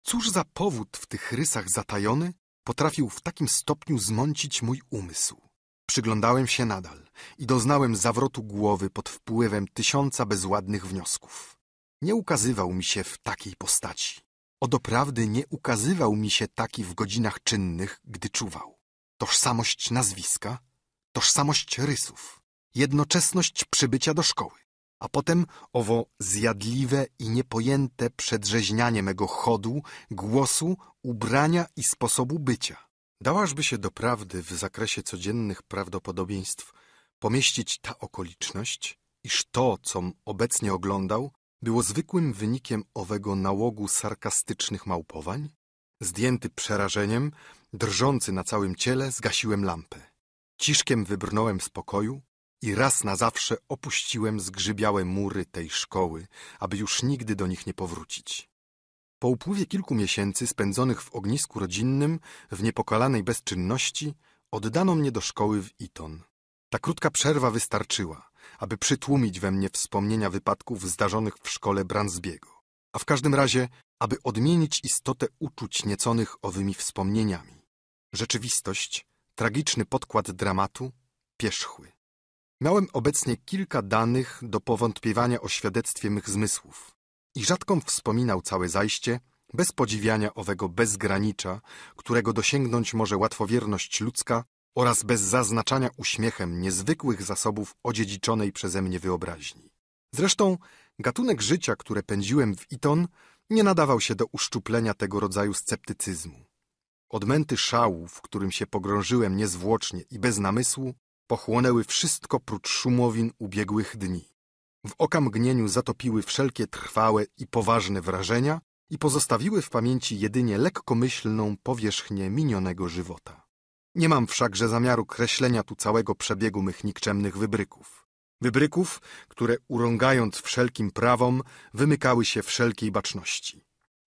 Cóż za powód w tych rysach zatajony, potrafił w takim stopniu zmącić mój umysł. Przyglądałem się nadal i doznałem zawrotu głowy pod wpływem tysiąca bezładnych wniosków. Nie ukazywał mi się w takiej postaci. O doprawdy nie ukazywał mi się taki w godzinach czynnych, gdy czuwał. Tożsamość nazwiska, tożsamość rysów, jednoczesność przybycia do szkoły, a potem owo zjadliwe i niepojęte przedrzeźnianie mego chodu, głosu, ubrania i sposobu bycia. Dałażby się do prawdy w zakresie codziennych prawdopodobieństw pomieścić ta okoliczność, iż to, com obecnie oglądał, było zwykłym wynikiem owego nałogu sarkastycznych małpowań? Zdjęty przerażeniem, drżący na całym ciele, zgasiłem lampę. Ciszkiem wybrnąłem z pokoju, i raz na zawsze opuściłem zgrzybiałe mury tej szkoły, aby już nigdy do nich nie powrócić. Po upływie kilku miesięcy spędzonych w ognisku rodzinnym, w niepokalanej bezczynności, oddano mnie do szkoły w Iton. Ta krótka przerwa wystarczyła, aby przytłumić we mnie wspomnienia wypadków zdarzonych w szkole Bransbiego, a w każdym razie, aby odmienić istotę uczuć nieconych owymi wspomnieniami. Rzeczywistość, tragiczny podkład dramatu, pierzchły. Miałem obecnie kilka danych do powątpiewania o świadectwie mych zmysłów i rzadko wspominał całe zajście bez podziwiania owego bezgranicza, którego dosięgnąć może łatwowierność ludzka oraz bez zaznaczania uśmiechem niezwykłych zasobów odziedziczonej przeze mnie wyobraźni. Zresztą gatunek życia, które pędziłem w Iton, nie nadawał się do uszczuplenia tego rodzaju sceptycyzmu. Odmęty szału, w którym się pogrążyłem niezwłocznie i bez namysłu, pochłonęły wszystko prócz szumowin ubiegłych dni. W okamgnieniu zatopiły wszelkie trwałe i poważne wrażenia i pozostawiły w pamięci jedynie lekkomyślną powierzchnię minionego żywota. Nie mam wszakże zamiaru kreślenia tu całego przebiegu mych nikczemnych wybryków. Wybryków, które urągając wszelkim prawom, wymykały się wszelkiej baczności.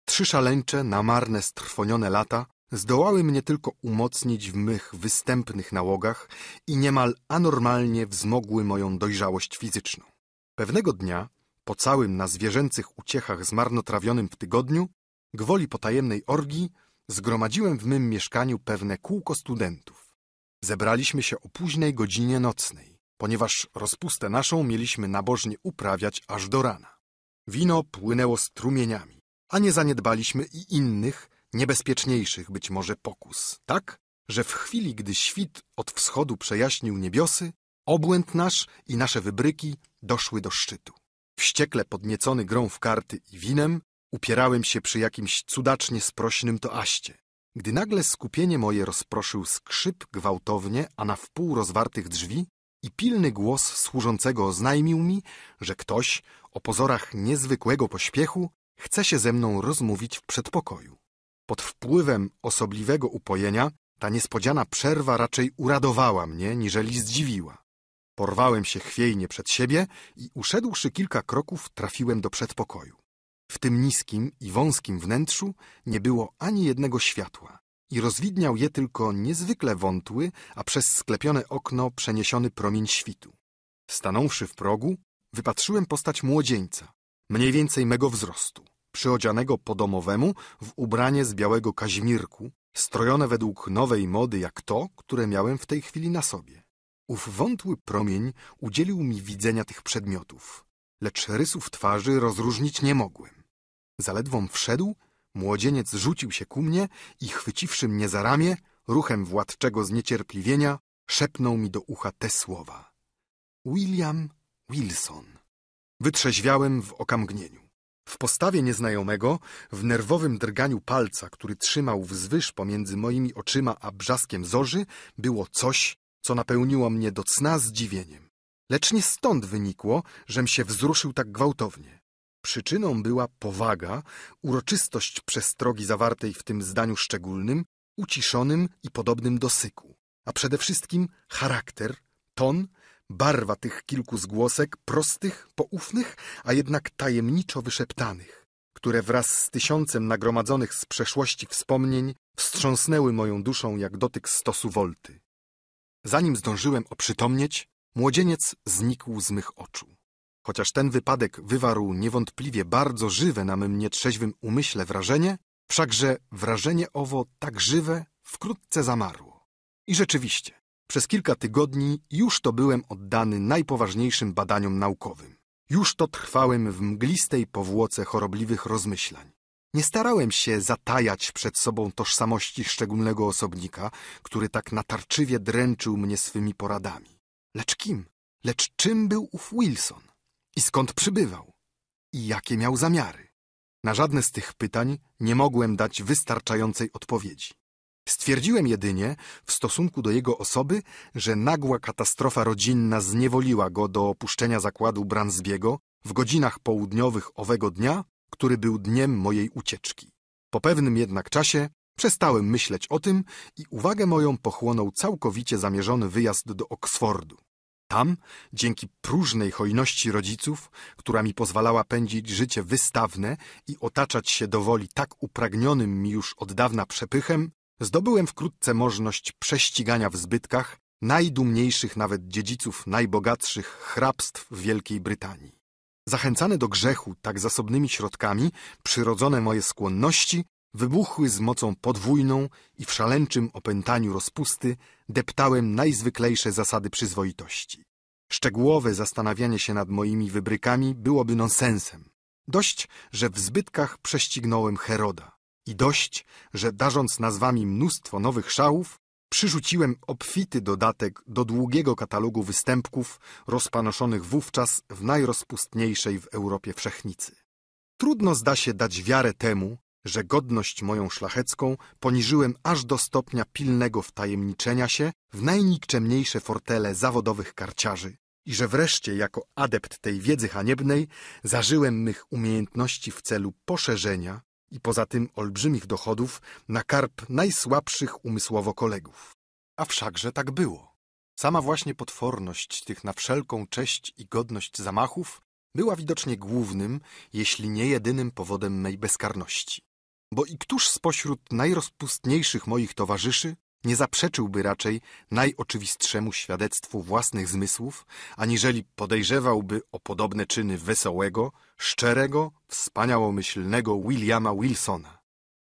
Trzy szaleńcze, namarne, strwonione lata zdołały mnie tylko umocnić w mych występnych nałogach i niemal anormalnie wzmogły moją dojrzałość fizyczną. Pewnego dnia, po całym na zwierzęcych uciechach zmarnotrawionym w tygodniu, gwoli potajemnej orgii, zgromadziłem w mym mieszkaniu pewne kółko studentów. Zebraliśmy się o późnej godzinie nocnej, ponieważ rozpustę naszą mieliśmy nabożnie uprawiać aż do rana. Wino płynęło strumieniami, a nie zaniedbaliśmy i innych, niebezpieczniejszych być może pokus, tak, że w chwili, gdy świt od wschodu przejaśnił niebiosy, obłęd nasz i nasze wybryki doszły do szczytu. Wściekle podniecony grą w karty i winem, upierałem się przy jakimś cudacznie sprośnym toaście, gdy nagle skupienie moje rozproszył skrzyp gwałtownie, a na wpół rozwartych drzwi i pilny głos służącego oznajmił mi, że ktoś, o pozorach niezwykłego pośpiechu, chce się ze mną rozmówić w przedpokoju. Pod wpływem osobliwego upojenia ta niespodziana przerwa raczej uradowała mnie, niżeli zdziwiła. Porwałem się chwiejnie przed siebie i uszedłszy kilka kroków trafiłem do przedpokoju. W tym niskim i wąskim wnętrzu nie było ani jednego światła i rozwidniał je tylko niezwykle wątły, a przez sklepione okno przeniesiony promień świtu. Stanąwszy w progu, wypatrzyłem postać młodzieńca, mniej więcej mego wzrostu przyodzianego po domowemu w ubranie z białego kaźmirku, strojone według nowej mody jak to, które miałem w tej chwili na sobie. Ów wątły promień udzielił mi widzenia tych przedmiotów, lecz rysów twarzy rozróżnić nie mogłem. Zaledwą wszedł, młodzieniec rzucił się ku mnie i chwyciwszy mnie za ramię, ruchem władczego zniecierpliwienia, szepnął mi do ucha te słowa. William Wilson. Wytrzeźwiałem w okamgnieniu. W postawie nieznajomego, w nerwowym drganiu palca, który trzymał wzwyż pomiędzy moimi oczyma a brzaskiem zorzy, było coś, co napełniło mnie do cna zdziwieniem. Lecz nie stąd wynikło, żem się wzruszył tak gwałtownie. Przyczyną była powaga, uroczystość przestrogi zawartej w tym zdaniu szczególnym, uciszonym i podobnym do syku, a przede wszystkim charakter, ton barwa tych kilku zgłosek, prostych, poufnych, a jednak tajemniczo wyszeptanych, które wraz z tysiącem nagromadzonych z przeszłości wspomnień wstrząsnęły moją duszą jak dotyk stosu wolty. Zanim zdążyłem oprzytomnieć, młodzieniec znikł z mych oczu. Chociaż ten wypadek wywarł niewątpliwie bardzo żywe na mym nietrzeźwym umyśle wrażenie, wszakże wrażenie owo tak żywe wkrótce zamarło. I rzeczywiście, przez kilka tygodni już to byłem oddany najpoważniejszym badaniom naukowym. Już to trwałem w mglistej powłoce chorobliwych rozmyślań. Nie starałem się zatajać przed sobą tożsamości szczególnego osobnika, który tak natarczywie dręczył mnie swymi poradami. Lecz kim? Lecz czym był ów Wilson? I skąd przybywał? I jakie miał zamiary? Na żadne z tych pytań nie mogłem dać wystarczającej odpowiedzi. Stwierdziłem jedynie, w stosunku do jego osoby, że nagła katastrofa rodzinna zniewoliła go do opuszczenia zakładu Bransbiego w godzinach południowych owego dnia, który był dniem mojej ucieczki. Po pewnym jednak czasie przestałem myśleć o tym i uwagę moją pochłonął całkowicie zamierzony wyjazd do Oksfordu. Tam, dzięki próżnej hojności rodziców, która mi pozwalała pędzić życie wystawne i otaczać się woli tak upragnionym mi już od dawna przepychem, Zdobyłem wkrótce możność prześcigania w zbytkach najdumniejszych nawet dziedziców najbogatszych hrabstw Wielkiej Brytanii. Zachęcane do grzechu tak zasobnymi środkami, przyrodzone moje skłonności wybuchły z mocą podwójną i w szaleńczym opętaniu rozpusty deptałem najzwyklejsze zasady przyzwoitości. Szczegółowe zastanawianie się nad moimi wybrykami byłoby nonsensem. Dość, że w zbytkach prześcignąłem Heroda. I dość, że darząc nazwami mnóstwo nowych szałów, przyrzuciłem obfity dodatek do długiego katalogu występków rozpanoszonych wówczas w najrozpustniejszej w Europie wszechnicy. Trudno zda się dać wiarę temu, że godność moją szlachecką poniżyłem aż do stopnia pilnego wtajemniczenia się w najnikczemniejsze fortele zawodowych karciarzy i że wreszcie jako adept tej wiedzy haniebnej zażyłem mych umiejętności w celu poszerzenia i poza tym olbrzymich dochodów na karp najsłabszych umysłowo kolegów. A wszakże tak było. Sama właśnie potworność tych na wszelką cześć i godność zamachów była widocznie głównym, jeśli nie jedynym powodem mej bezkarności. Bo i któż spośród najrozpustniejszych moich towarzyszy nie zaprzeczyłby raczej najoczywistszemu świadectwu własnych zmysłów, aniżeli podejrzewałby o podobne czyny wesołego, szczerego, wspaniałomyślnego Williama Wilsona,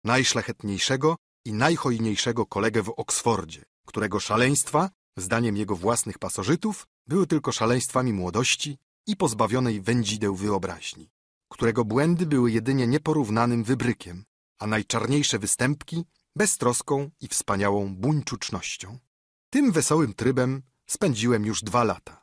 najszlachetniejszego i najhojniejszego kolegę w Oksfordzie, którego szaleństwa, zdaniem jego własnych pasożytów, były tylko szaleństwami młodości i pozbawionej wędzideł wyobraźni, którego błędy były jedynie nieporównanym wybrykiem, a najczarniejsze występki beztroską i wspaniałą buńczucznością. Tym wesołym trybem spędziłem już dwa lata,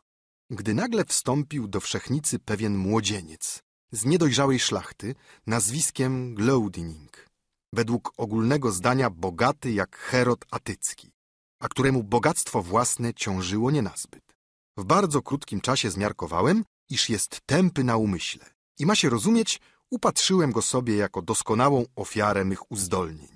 gdy nagle wstąpił do wszechnicy pewien młodzieniec z niedojrzałej szlachty nazwiskiem Glowdining, według ogólnego zdania bogaty jak Herod Atycki, a któremu bogactwo własne ciążyło nie nazbyt. W bardzo krótkim czasie zmiarkowałem, iż jest tępy na umyśle i ma się rozumieć, upatrzyłem go sobie jako doskonałą ofiarę mych uzdolnień.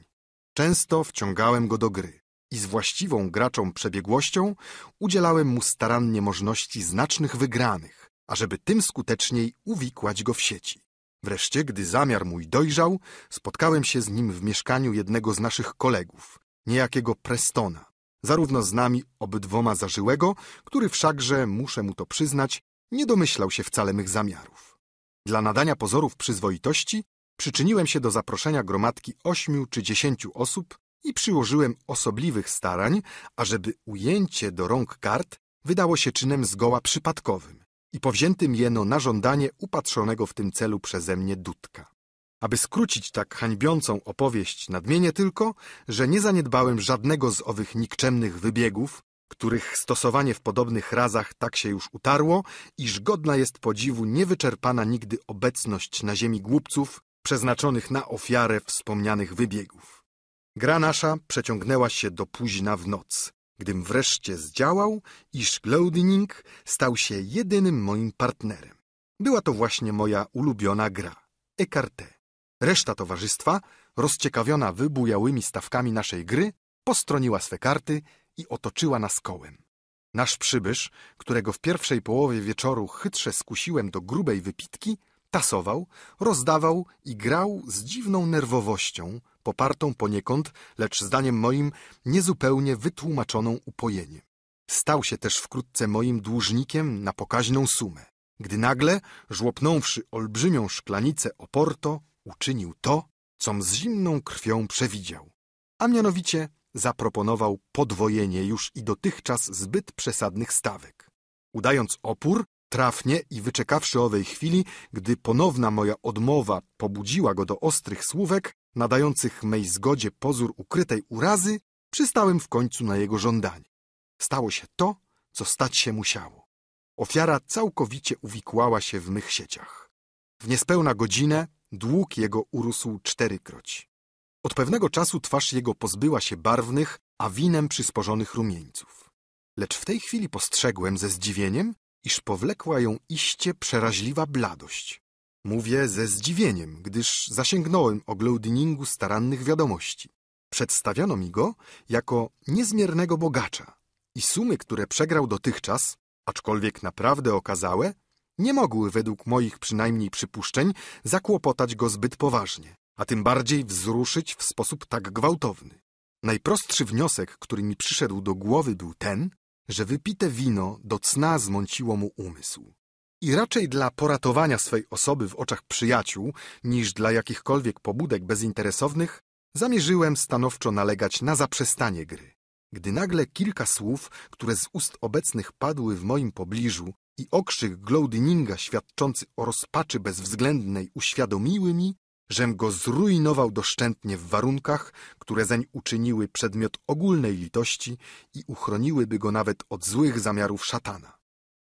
Często wciągałem go do gry i z właściwą graczą przebiegłością udzielałem mu starannie możliwości znacznych wygranych, ażeby tym skuteczniej uwikłać go w sieci. Wreszcie, gdy zamiar mój dojrzał, spotkałem się z nim w mieszkaniu jednego z naszych kolegów, niejakiego Prestona, zarówno z nami obydwoma zażyłego, który wszakże, muszę mu to przyznać, nie domyślał się wcale mych zamiarów. Dla nadania pozorów przyzwoitości przyczyniłem się do zaproszenia gromadki ośmiu czy dziesięciu osób i przyłożyłem osobliwych starań, ażeby ujęcie do rąk kart wydało się czynem zgoła przypadkowym i powziętym jeno na żądanie upatrzonego w tym celu przeze mnie Dudka. Aby skrócić tak hańbiącą opowieść, nadmienię tylko, że nie zaniedbałem żadnego z owych nikczemnych wybiegów, których stosowanie w podobnych razach tak się już utarło, iż godna jest podziwu niewyczerpana nigdy obecność na ziemi głupców, przeznaczonych na ofiarę wspomnianych wybiegów. Gra nasza przeciągnęła się do późna w noc, gdym wreszcie zdziałał, iż Glowdining stał się jedynym moim partnerem. Była to właśnie moja ulubiona gra, écarté. Reszta towarzystwa, rozciekawiona wybujałymi stawkami naszej gry, postroniła swe karty i otoczyła nas kołem. Nasz przybysz, którego w pierwszej połowie wieczoru chytrze skusiłem do grubej wypitki, Tasował, rozdawał i grał z dziwną nerwowością, popartą poniekąd, lecz zdaniem moim niezupełnie wytłumaczoną upojeniem. Stał się też wkrótce moim dłużnikiem na pokaźną sumę, gdy nagle, żłopnąwszy olbrzymią szklanicę oporto, uczynił to, com z zimną krwią przewidział, a mianowicie zaproponował podwojenie już i dotychczas zbyt przesadnych stawek. Udając opór, Trafnie i wyczekawszy owej chwili, gdy ponowna moja odmowa pobudziła go do ostrych słówek, nadających mej zgodzie pozór ukrytej urazy, przystałem w końcu na jego żądanie. Stało się to, co stać się musiało. Ofiara całkowicie uwikłała się w mych sieciach. W niespełna godzinę dług jego urósł czterykroć. Od pewnego czasu twarz jego pozbyła się barwnych, a winem przysporzonych rumieńców. Lecz w tej chwili postrzegłem ze zdziwieniem, iż powlekła ją iście przeraźliwa bladość. Mówię ze zdziwieniem, gdyż zasięgnąłem o Glowdiningu starannych wiadomości. Przedstawiano mi go jako niezmiernego bogacza i sumy, które przegrał dotychczas, aczkolwiek naprawdę okazałe, nie mogły według moich przynajmniej przypuszczeń zakłopotać go zbyt poważnie, a tym bardziej wzruszyć w sposób tak gwałtowny. Najprostszy wniosek, który mi przyszedł do głowy był ten, że wypite wino do cna zmąciło mu umysł. I raczej dla poratowania swej osoby w oczach przyjaciół, niż dla jakichkolwiek pobudek bezinteresownych, zamierzyłem stanowczo nalegać na zaprzestanie gry. Gdy nagle kilka słów, które z ust obecnych padły w moim pobliżu i okrzyk Glowdyninga świadczący o rozpaczy bezwzględnej uświadomiły mi, żem go zrujnował doszczętnie w warunkach, które zeń uczyniły przedmiot ogólnej litości i uchroniłyby go nawet od złych zamiarów szatana.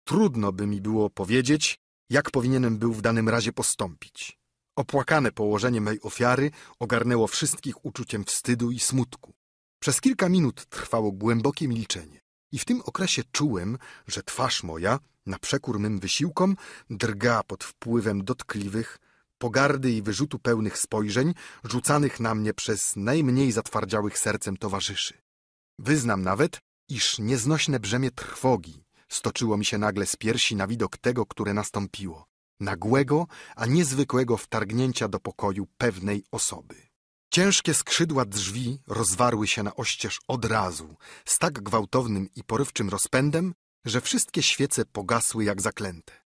Trudno by mi było powiedzieć, jak powinienem był w danym razie postąpić. Opłakane położenie mej ofiary ogarnęło wszystkich uczuciem wstydu i smutku. Przez kilka minut trwało głębokie milczenie i w tym okresie czułem, że twarz moja, na przekór mym wysiłkom, drga pod wpływem dotkliwych, pogardy i wyrzutu pełnych spojrzeń rzucanych na mnie przez najmniej zatwardziałych sercem towarzyszy. Wyznam nawet, iż nieznośne brzemię trwogi stoczyło mi się nagle z piersi na widok tego, które nastąpiło, nagłego, a niezwykłego wtargnięcia do pokoju pewnej osoby. Ciężkie skrzydła drzwi rozwarły się na oścież od razu, z tak gwałtownym i porywczym rozpędem, że wszystkie świece pogasły jak zaklęte.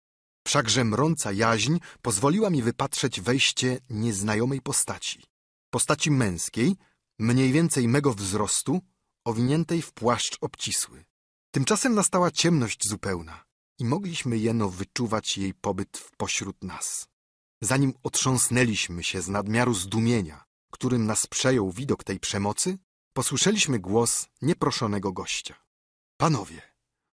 Wszakże mrąca jaźń pozwoliła mi wypatrzeć wejście nieznajomej postaci. Postaci męskiej, mniej więcej mego wzrostu, owiniętej w płaszcz obcisły. Tymczasem nastała ciemność zupełna i mogliśmy jeno wyczuwać jej pobyt w pośród nas. Zanim otrząsnęliśmy się z nadmiaru zdumienia, którym nas przejął widok tej przemocy, posłyszeliśmy głos nieproszonego gościa. Panowie,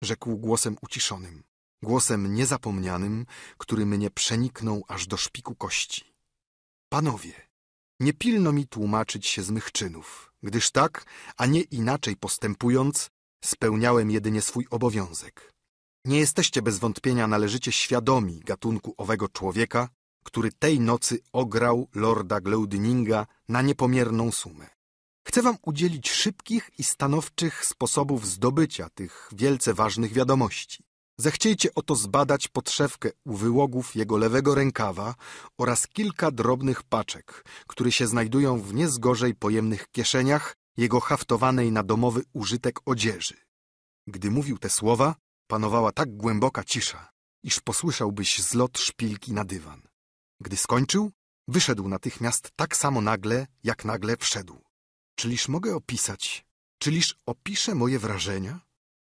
rzekł głosem uciszonym, głosem niezapomnianym, który mnie przeniknął aż do szpiku kości. Panowie, nie pilno mi tłumaczyć się z mych czynów, gdyż tak, a nie inaczej postępując, spełniałem jedynie swój obowiązek. Nie jesteście bez wątpienia należycie świadomi gatunku owego człowieka, który tej nocy ograł lorda Gleudninga na niepomierną sumę. Chcę wam udzielić szybkich i stanowczych sposobów zdobycia tych wielce ważnych wiadomości. Zechciejcie oto zbadać podszewkę u wyłogów jego lewego rękawa oraz kilka drobnych paczek, które się znajdują w niezgorzej pojemnych kieszeniach jego haftowanej na domowy użytek odzieży. Gdy mówił te słowa, panowała tak głęboka cisza, iż posłyszałbyś zlot szpilki na dywan. Gdy skończył, wyszedł natychmiast tak samo nagle, jak nagle wszedł. Czyliż mogę opisać, czyliż opiszę moje wrażenia?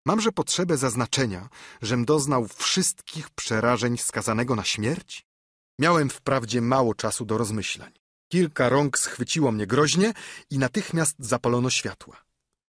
Mamże potrzebę zaznaczenia, żem doznał wszystkich przerażeń skazanego na śmierć? Miałem wprawdzie mało czasu do rozmyślań. Kilka rąk schwyciło mnie groźnie i natychmiast zapalono światła.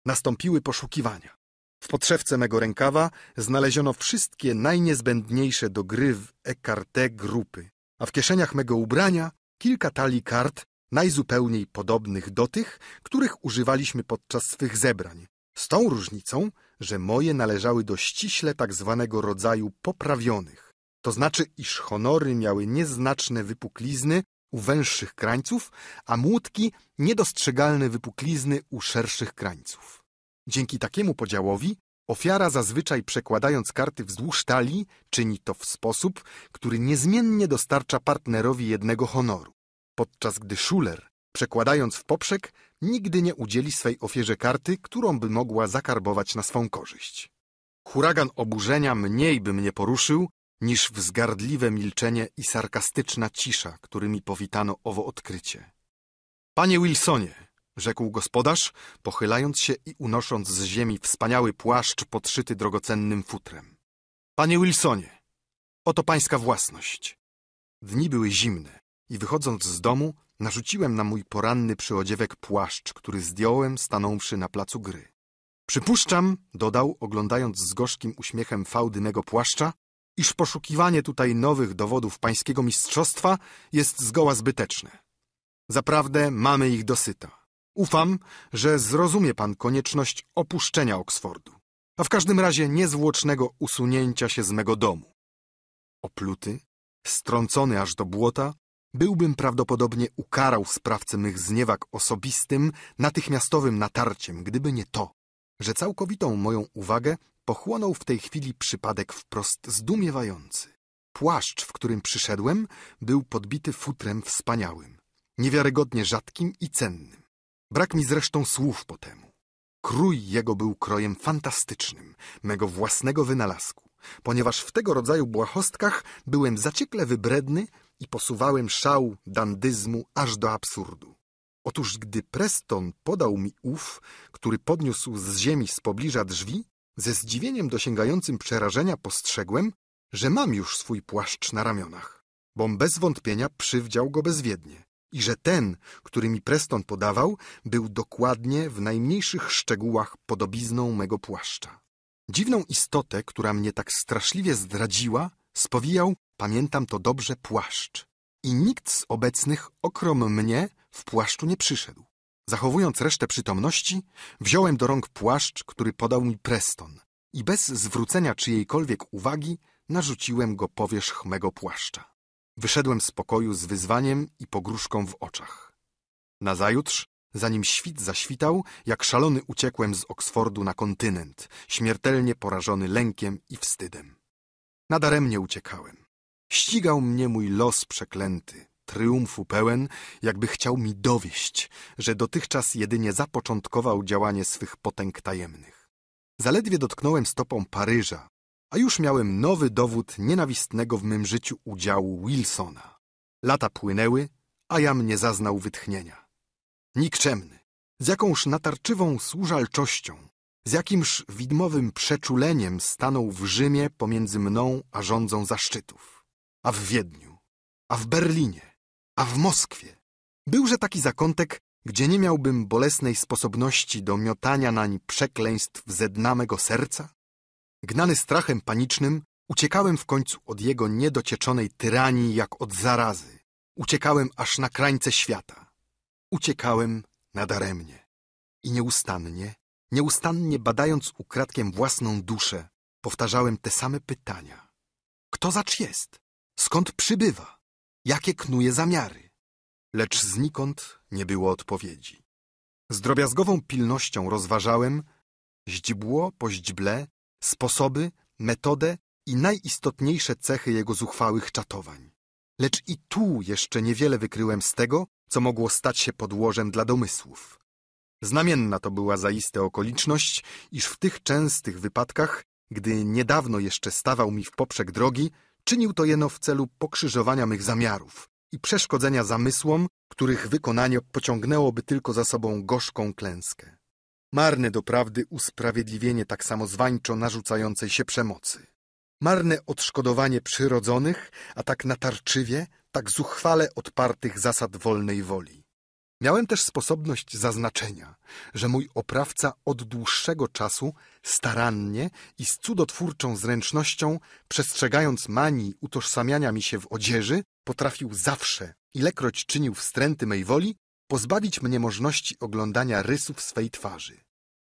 Nastąpiły poszukiwania. W podszewce mego rękawa znaleziono wszystkie najniezbędniejsze do gry w écarté grupy, a w kieszeniach mego ubrania kilka talii kart najzupełniej podobnych do tych, których używaliśmy podczas swych zebrań. Z tą różnicą, że moje należały do ściśle tak zwanego rodzaju poprawionych, to znaczy iż honory miały nieznaczne wypuklizny u węższych krańców, a młotki niedostrzegalne wypuklizny u szerszych krańców. Dzięki takiemu podziałowi ofiara zazwyczaj przekładając karty wzdłuż talii czyni to w sposób, który niezmiennie dostarcza partnerowi jednego honoru, podczas gdy szuler przekładając w poprzek nigdy nie udzieli swej ofierze karty, którą by mogła zakarbować na swą korzyść. Huragan oburzenia mniej by mnie poruszył, niż wzgardliwe milczenie i sarkastyczna cisza, którymi powitano owo odkrycie. Panie Wilsonie, rzekł gospodarz, pochylając się i unosząc z ziemi wspaniały płaszcz podszyty drogocennym futrem. Panie Wilsonie, oto pańska własność. Dni były zimne i wychodząc z domu narzuciłem na mój poranny przyodziewek płaszcz, który zdjąłem, stanąwszy na placu gry. Przypuszczam, dodał, oglądając z gorzkim uśmiechem fałdy mego płaszcza, iż poszukiwanie tutaj nowych dowodów pańskiego mistrzostwa jest zgoła zbyteczne. Zaprawdę mamy ich dosyta. Ufam, że zrozumie pan konieczność opuszczenia Oksfordu, a w każdym razie niezwłocznego usunięcia się z mego domu. Opluty, strącony aż do błota, byłbym prawdopodobnie ukarał sprawcę mych zniewag osobistym, natychmiastowym natarciem, gdyby nie to, że całkowitą moją uwagę pochłonął w tej chwili przypadek wprost zdumiewający. Płaszcz, w którym przyszedłem, był podbity futrem wspaniałym, niewiarygodnie rzadkim i cennym. Brak mi zresztą słów po temu. Krój jego był krojem fantastycznym, mego własnego wynalazku, ponieważ w tego rodzaju błahostkach byłem zaciekle wybredny i posuwałem szał dandyzmu aż do absurdu. Otóż gdy Preston podał mi ów, który podniósł z ziemi z pobliża drzwi, ze zdziwieniem dosięgającym przerażenia postrzegłem, że mam już swój płaszcz na ramionach, bom bez wątpienia przywdział go bezwiednie i że ten, który mi Preston podawał, był dokładnie w najmniejszych szczegółach podobizną mego płaszcza. Dziwną istotę, która mnie tak straszliwie zdradziła, Spowijał, pamiętam to dobrze, płaszcz. I nikt z obecnych, okrom mnie, w płaszczu nie przyszedł. Zachowując resztę przytomności, wziąłem do rąk płaszcz, który podał mi Preston i bez zwrócenia czyjejkolwiek uwagi narzuciłem go powierzch mego płaszcza. Wyszedłem z pokoju z wyzwaniem i pogróżką w oczach. Nazajutrz, zanim świt zaświtał, jak szalony uciekłem z Oksfordu na kontynent, śmiertelnie porażony lękiem i wstydem. Nadaremnie uciekałem. Ścigał mnie mój los przeklęty, triumfu pełen, jakby chciał mi dowieść, że dotychczas jedynie zapoczątkował działanie swych potęg tajemnych. Zaledwie dotknąłem stopą Paryża, a już miałem nowy dowód nienawistnego w mym życiu udziału Wilsona. Lata płynęły, a ja mnie zaznał wytchnienia. Nikczemny, z jakąż natarczywą służalczością z jakimś widmowym przeczuleniem stanął w Rzymie pomiędzy mną a rządzą zaszczytów, a w Wiedniu, a w Berlinie, a w Moskwie. Byłże taki zakątek, gdzie nie miałbym bolesnej sposobności do miotania nań przekleństw zedna mego serca? Gnany strachem panicznym, uciekałem w końcu od jego niedocieczonej tyranii jak od zarazy. Uciekałem aż na krańce świata. Uciekałem nadaremnie i nieustannie Nieustannie badając ukradkiem własną duszę, powtarzałem te same pytania. Kto zacz jest? Skąd przybywa? Jakie knuje zamiary? Lecz znikąd nie było odpowiedzi. Z drobiazgową pilnością rozważałem źdźbło po źdźble, sposoby, metodę i najistotniejsze cechy jego zuchwałych czatowań. Lecz i tu jeszcze niewiele wykryłem z tego, co mogło stać się podłożem dla domysłów. Znamienna to była zaiste okoliczność, iż w tych częstych wypadkach, gdy niedawno jeszcze stawał mi w poprzek drogi, czynił to jeno w celu pokrzyżowania mych zamiarów i przeszkodzenia zamysłom, których wykonanie pociągnęłoby tylko za sobą gorzką klęskę. Marne doprawdy usprawiedliwienie tak samozwańczo narzucającej się przemocy. Marne odszkodowanie przyrodzonych, a tak natarczywie, tak zuchwale odpartych zasad wolnej woli. Miałem też sposobność zaznaczenia, że mój oprawca od dłuższego czasu starannie i z cudotwórczą zręcznością, przestrzegając manii utożsamiania mi się w odzieży, potrafił zawsze, ilekroć czynił wstręty mej woli, pozbawić mnie możliwości oglądania rysów swej twarzy.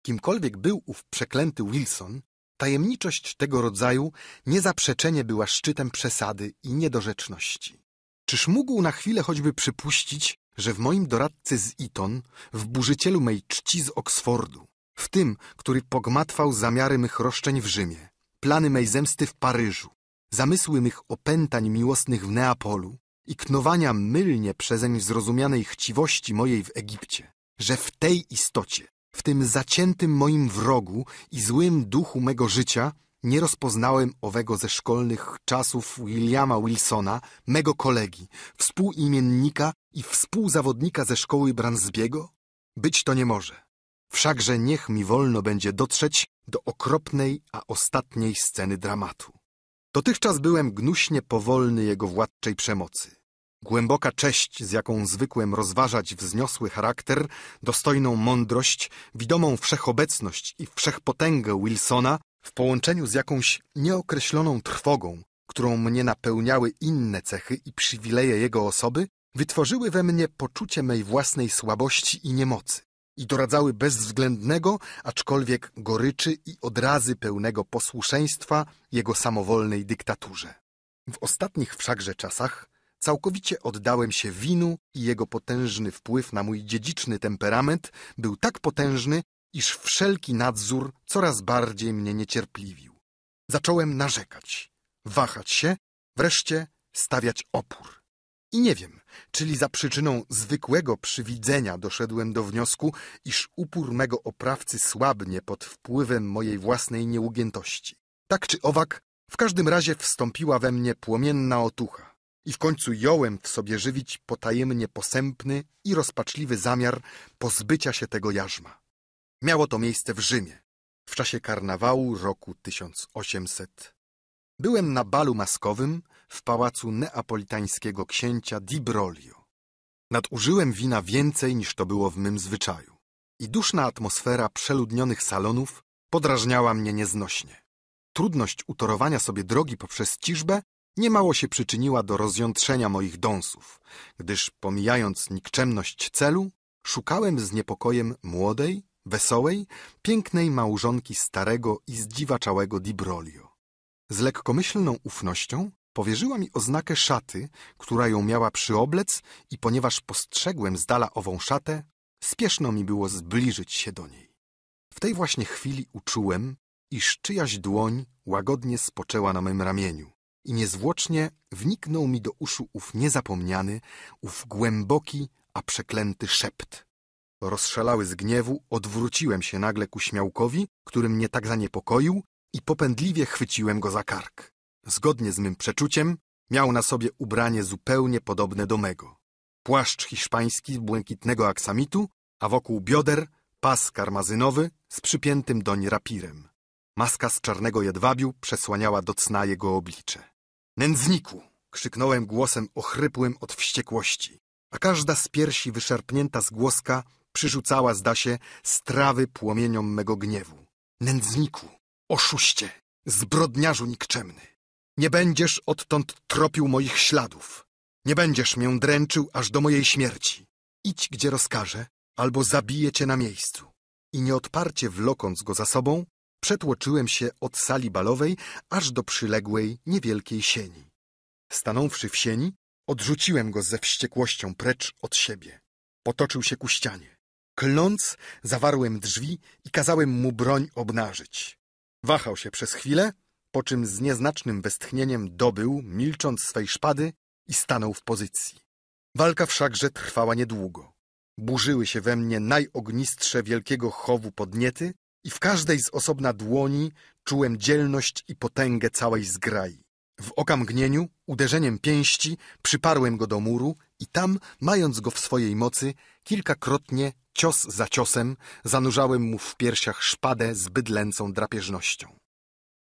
Kimkolwiek był ów przeklęty Wilson, tajemniczość tego rodzaju niezaprzeczenie była szczytem przesady i niedorzeczności. Czyż mógł na chwilę choćby przypuścić, że w moim doradcy z Eton, w burzycielu mej czci z Oksfordu, w tym, który pogmatwał zamiary mych roszczeń w Rzymie, plany mej zemsty w Paryżu, zamysły mych opętań miłosnych w Neapolu i knowania mylnie przezeń zrozumianej chciwości mojej w Egipcie, że w tej istocie, w tym zaciętym moim wrogu i złym duchu mego życia nie rozpoznałem owego ze szkolnych czasów Williama Wilsona, mego kolegi, współimiennika i współzawodnika ze szkoły Bransbiego? Być to nie może. Wszakże niech mi wolno będzie dotrzeć do okropnej, a ostatniej sceny dramatu. Dotychczas byłem gnuśnie powolny jego władczej przemocy. Głęboka cześć, z jaką zwykłem rozważać wzniosły charakter, dostojną mądrość, widomą wszechobecność i wszechpotęgę Wilsona, w połączeniu z jakąś nieokreśloną trwogą, którą mnie napełniały inne cechy i przywileje jego osoby, wytworzyły we mnie poczucie mej własnej słabości i niemocy i doradzały bezwzględnego, aczkolwiek goryczy i odrazy pełnego posłuszeństwa jego samowolnej dyktaturze. W ostatnich wszakże czasach całkowicie oddałem się winu i jego potężny wpływ na mój dziedziczny temperament był tak potężny, iż wszelki nadzór coraz bardziej mnie niecierpliwił. Zacząłem narzekać, wahać się, wreszcie stawiać opór. I nie wiem, czyli za przyczyną zwykłego przywidzenia doszedłem do wniosku, iż upór mego oprawcy słabnie pod wpływem mojej własnej nieugiętości. Tak czy owak, w każdym razie wstąpiła we mnie płomienna otucha i w końcu jąłem w sobie żywić potajemnie posępny i rozpaczliwy zamiar pozbycia się tego jarzma. Miało to miejsce w Rzymie, w czasie karnawału roku 1800. Byłem na balu maskowym w pałacu neapolitańskiego księcia Di Broglio. Nadużyłem wina więcej niż to było w mym zwyczaju i duszna atmosfera przeludnionych salonów podrażniała mnie nieznośnie. Trudność utorowania sobie drogi poprzez ciżbę niemało się przyczyniła do rozjątrzenia moich dąsów, gdyż pomijając nikczemność celu, szukałem z niepokojem młodej, wesołej, pięknej małżonki starego i zdziwaczałego Di Z lekkomyślną ufnością powierzyła mi oznakę szaty, która ją miała przyoblec i ponieważ postrzegłem z dala ową szatę, spieszno mi było zbliżyć się do niej. W tej właśnie chwili uczułem, iż czyjaś dłoń łagodnie spoczęła na mym ramieniu i niezwłocznie wniknął mi do uszu ów niezapomniany, ów głęboki, a przeklęty szept – Rozszalały z gniewu, odwróciłem się nagle ku śmiałkowi, który mnie tak zaniepokoił i popędliwie chwyciłem go za kark. Zgodnie z mym przeczuciem miał na sobie ubranie zupełnie podobne do mego. Płaszcz hiszpański z błękitnego aksamitu, a wokół bioder pas karmazynowy z przypiętym doń rapirem. Maska z czarnego jedwabiu przesłaniała do cna jego oblicze. Nędzniku! krzyknąłem głosem ochrypłym od wściekłości, a każda z piersi wyszarpnięta z głoska Przyrzucała, zda się, strawy płomieniom mego gniewu. Nędzniku, oszuście, zbrodniarzu nikczemny. Nie będziesz odtąd tropił moich śladów. Nie będziesz mię dręczył aż do mojej śmierci. Idź, gdzie rozkażę, albo zabiję cię na miejscu. I nieodparcie wlokąc go za sobą, przetłoczyłem się od sali balowej aż do przyległej, niewielkiej sieni. Stanąwszy w sieni, odrzuciłem go ze wściekłością precz od siebie. Potoczył się ku ścianie. Klnąc, zawarłem drzwi i kazałem mu broń obnażyć. Wahał się przez chwilę, po czym z nieznacznym westchnieniem dobył, milcząc swej szpady i stanął w pozycji. Walka wszakże trwała niedługo. Burzyły się we mnie najognistsze wielkiego chowu podniety i w każdej z osobna dłoni czułem dzielność i potęgę całej zgrai. W okamgnieniu, uderzeniem pięści, przyparłem go do muru i tam, mając go w swojej mocy, kilkakrotnie Cios za ciosem zanurzałem mu w piersiach szpadę z bydlęcą drapieżnością.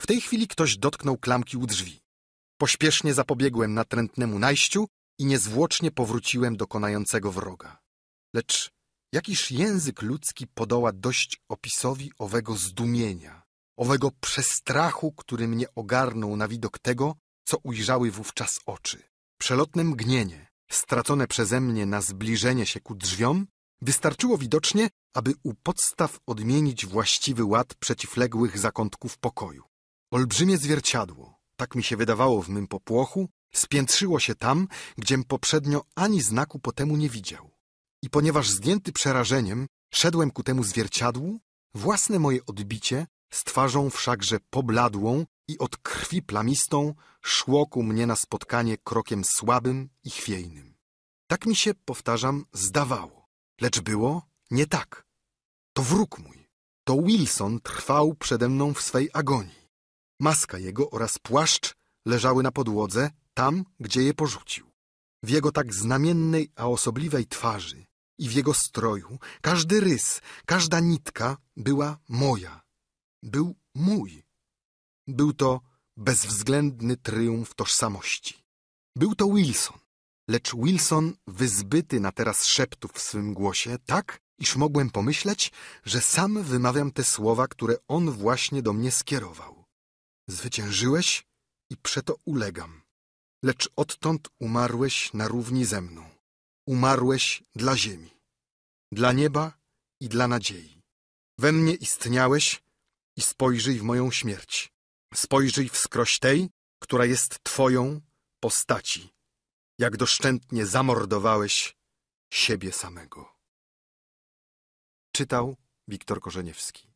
W tej chwili ktoś dotknął klamki u drzwi. Pośpiesznie zapobiegłem natrętnemu najściu i niezwłocznie powróciłem do konającego wroga. Lecz jakiż język ludzki podoła dość opisowi owego zdumienia, owego przestrachu, który mnie ogarnął na widok tego, co ujrzały wówczas oczy. Przelotne mgnienie, stracone przeze mnie na zbliżenie się ku drzwiom, Wystarczyło widocznie, aby u podstaw odmienić właściwy ład przeciwległych zakątków pokoju. Olbrzymie zwierciadło, tak mi się wydawało w mym popłochu, spiętrzyło się tam, gdziem poprzednio ani znaku po temu nie widział. I ponieważ zdjęty przerażeniem szedłem ku temu zwierciadłu, własne moje odbicie, z twarzą wszakże pobladłą i od krwi plamistą, szło ku mnie na spotkanie krokiem słabym i chwiejnym. Tak mi się, powtarzam, zdawało. Lecz było nie tak. To wróg mój. To Wilson trwał przede mną w swej agonii. Maska jego oraz płaszcz leżały na podłodze, tam, gdzie je porzucił. W jego tak znamiennej, a osobliwej twarzy i w jego stroju każdy rys, każda nitka była moja. Był mój. Był to bezwzględny tryumf tożsamości. Był to Wilson, Lecz Wilson, wyzbyty na teraz szeptów w swym głosie, tak, iż mogłem pomyśleć, że sam wymawiam te słowa, które on właśnie do mnie skierował. Zwyciężyłeś i przeto ulegam. Lecz odtąd umarłeś na równi ze mną. Umarłeś dla ziemi, dla nieba i dla nadziei. We mnie istniałeś i spojrzyj w moją śmierć. Spojrzyj wskroś tej, która jest twoją postaci jak doszczętnie zamordowałeś siebie samego. Czytał Wiktor Korzeniewski.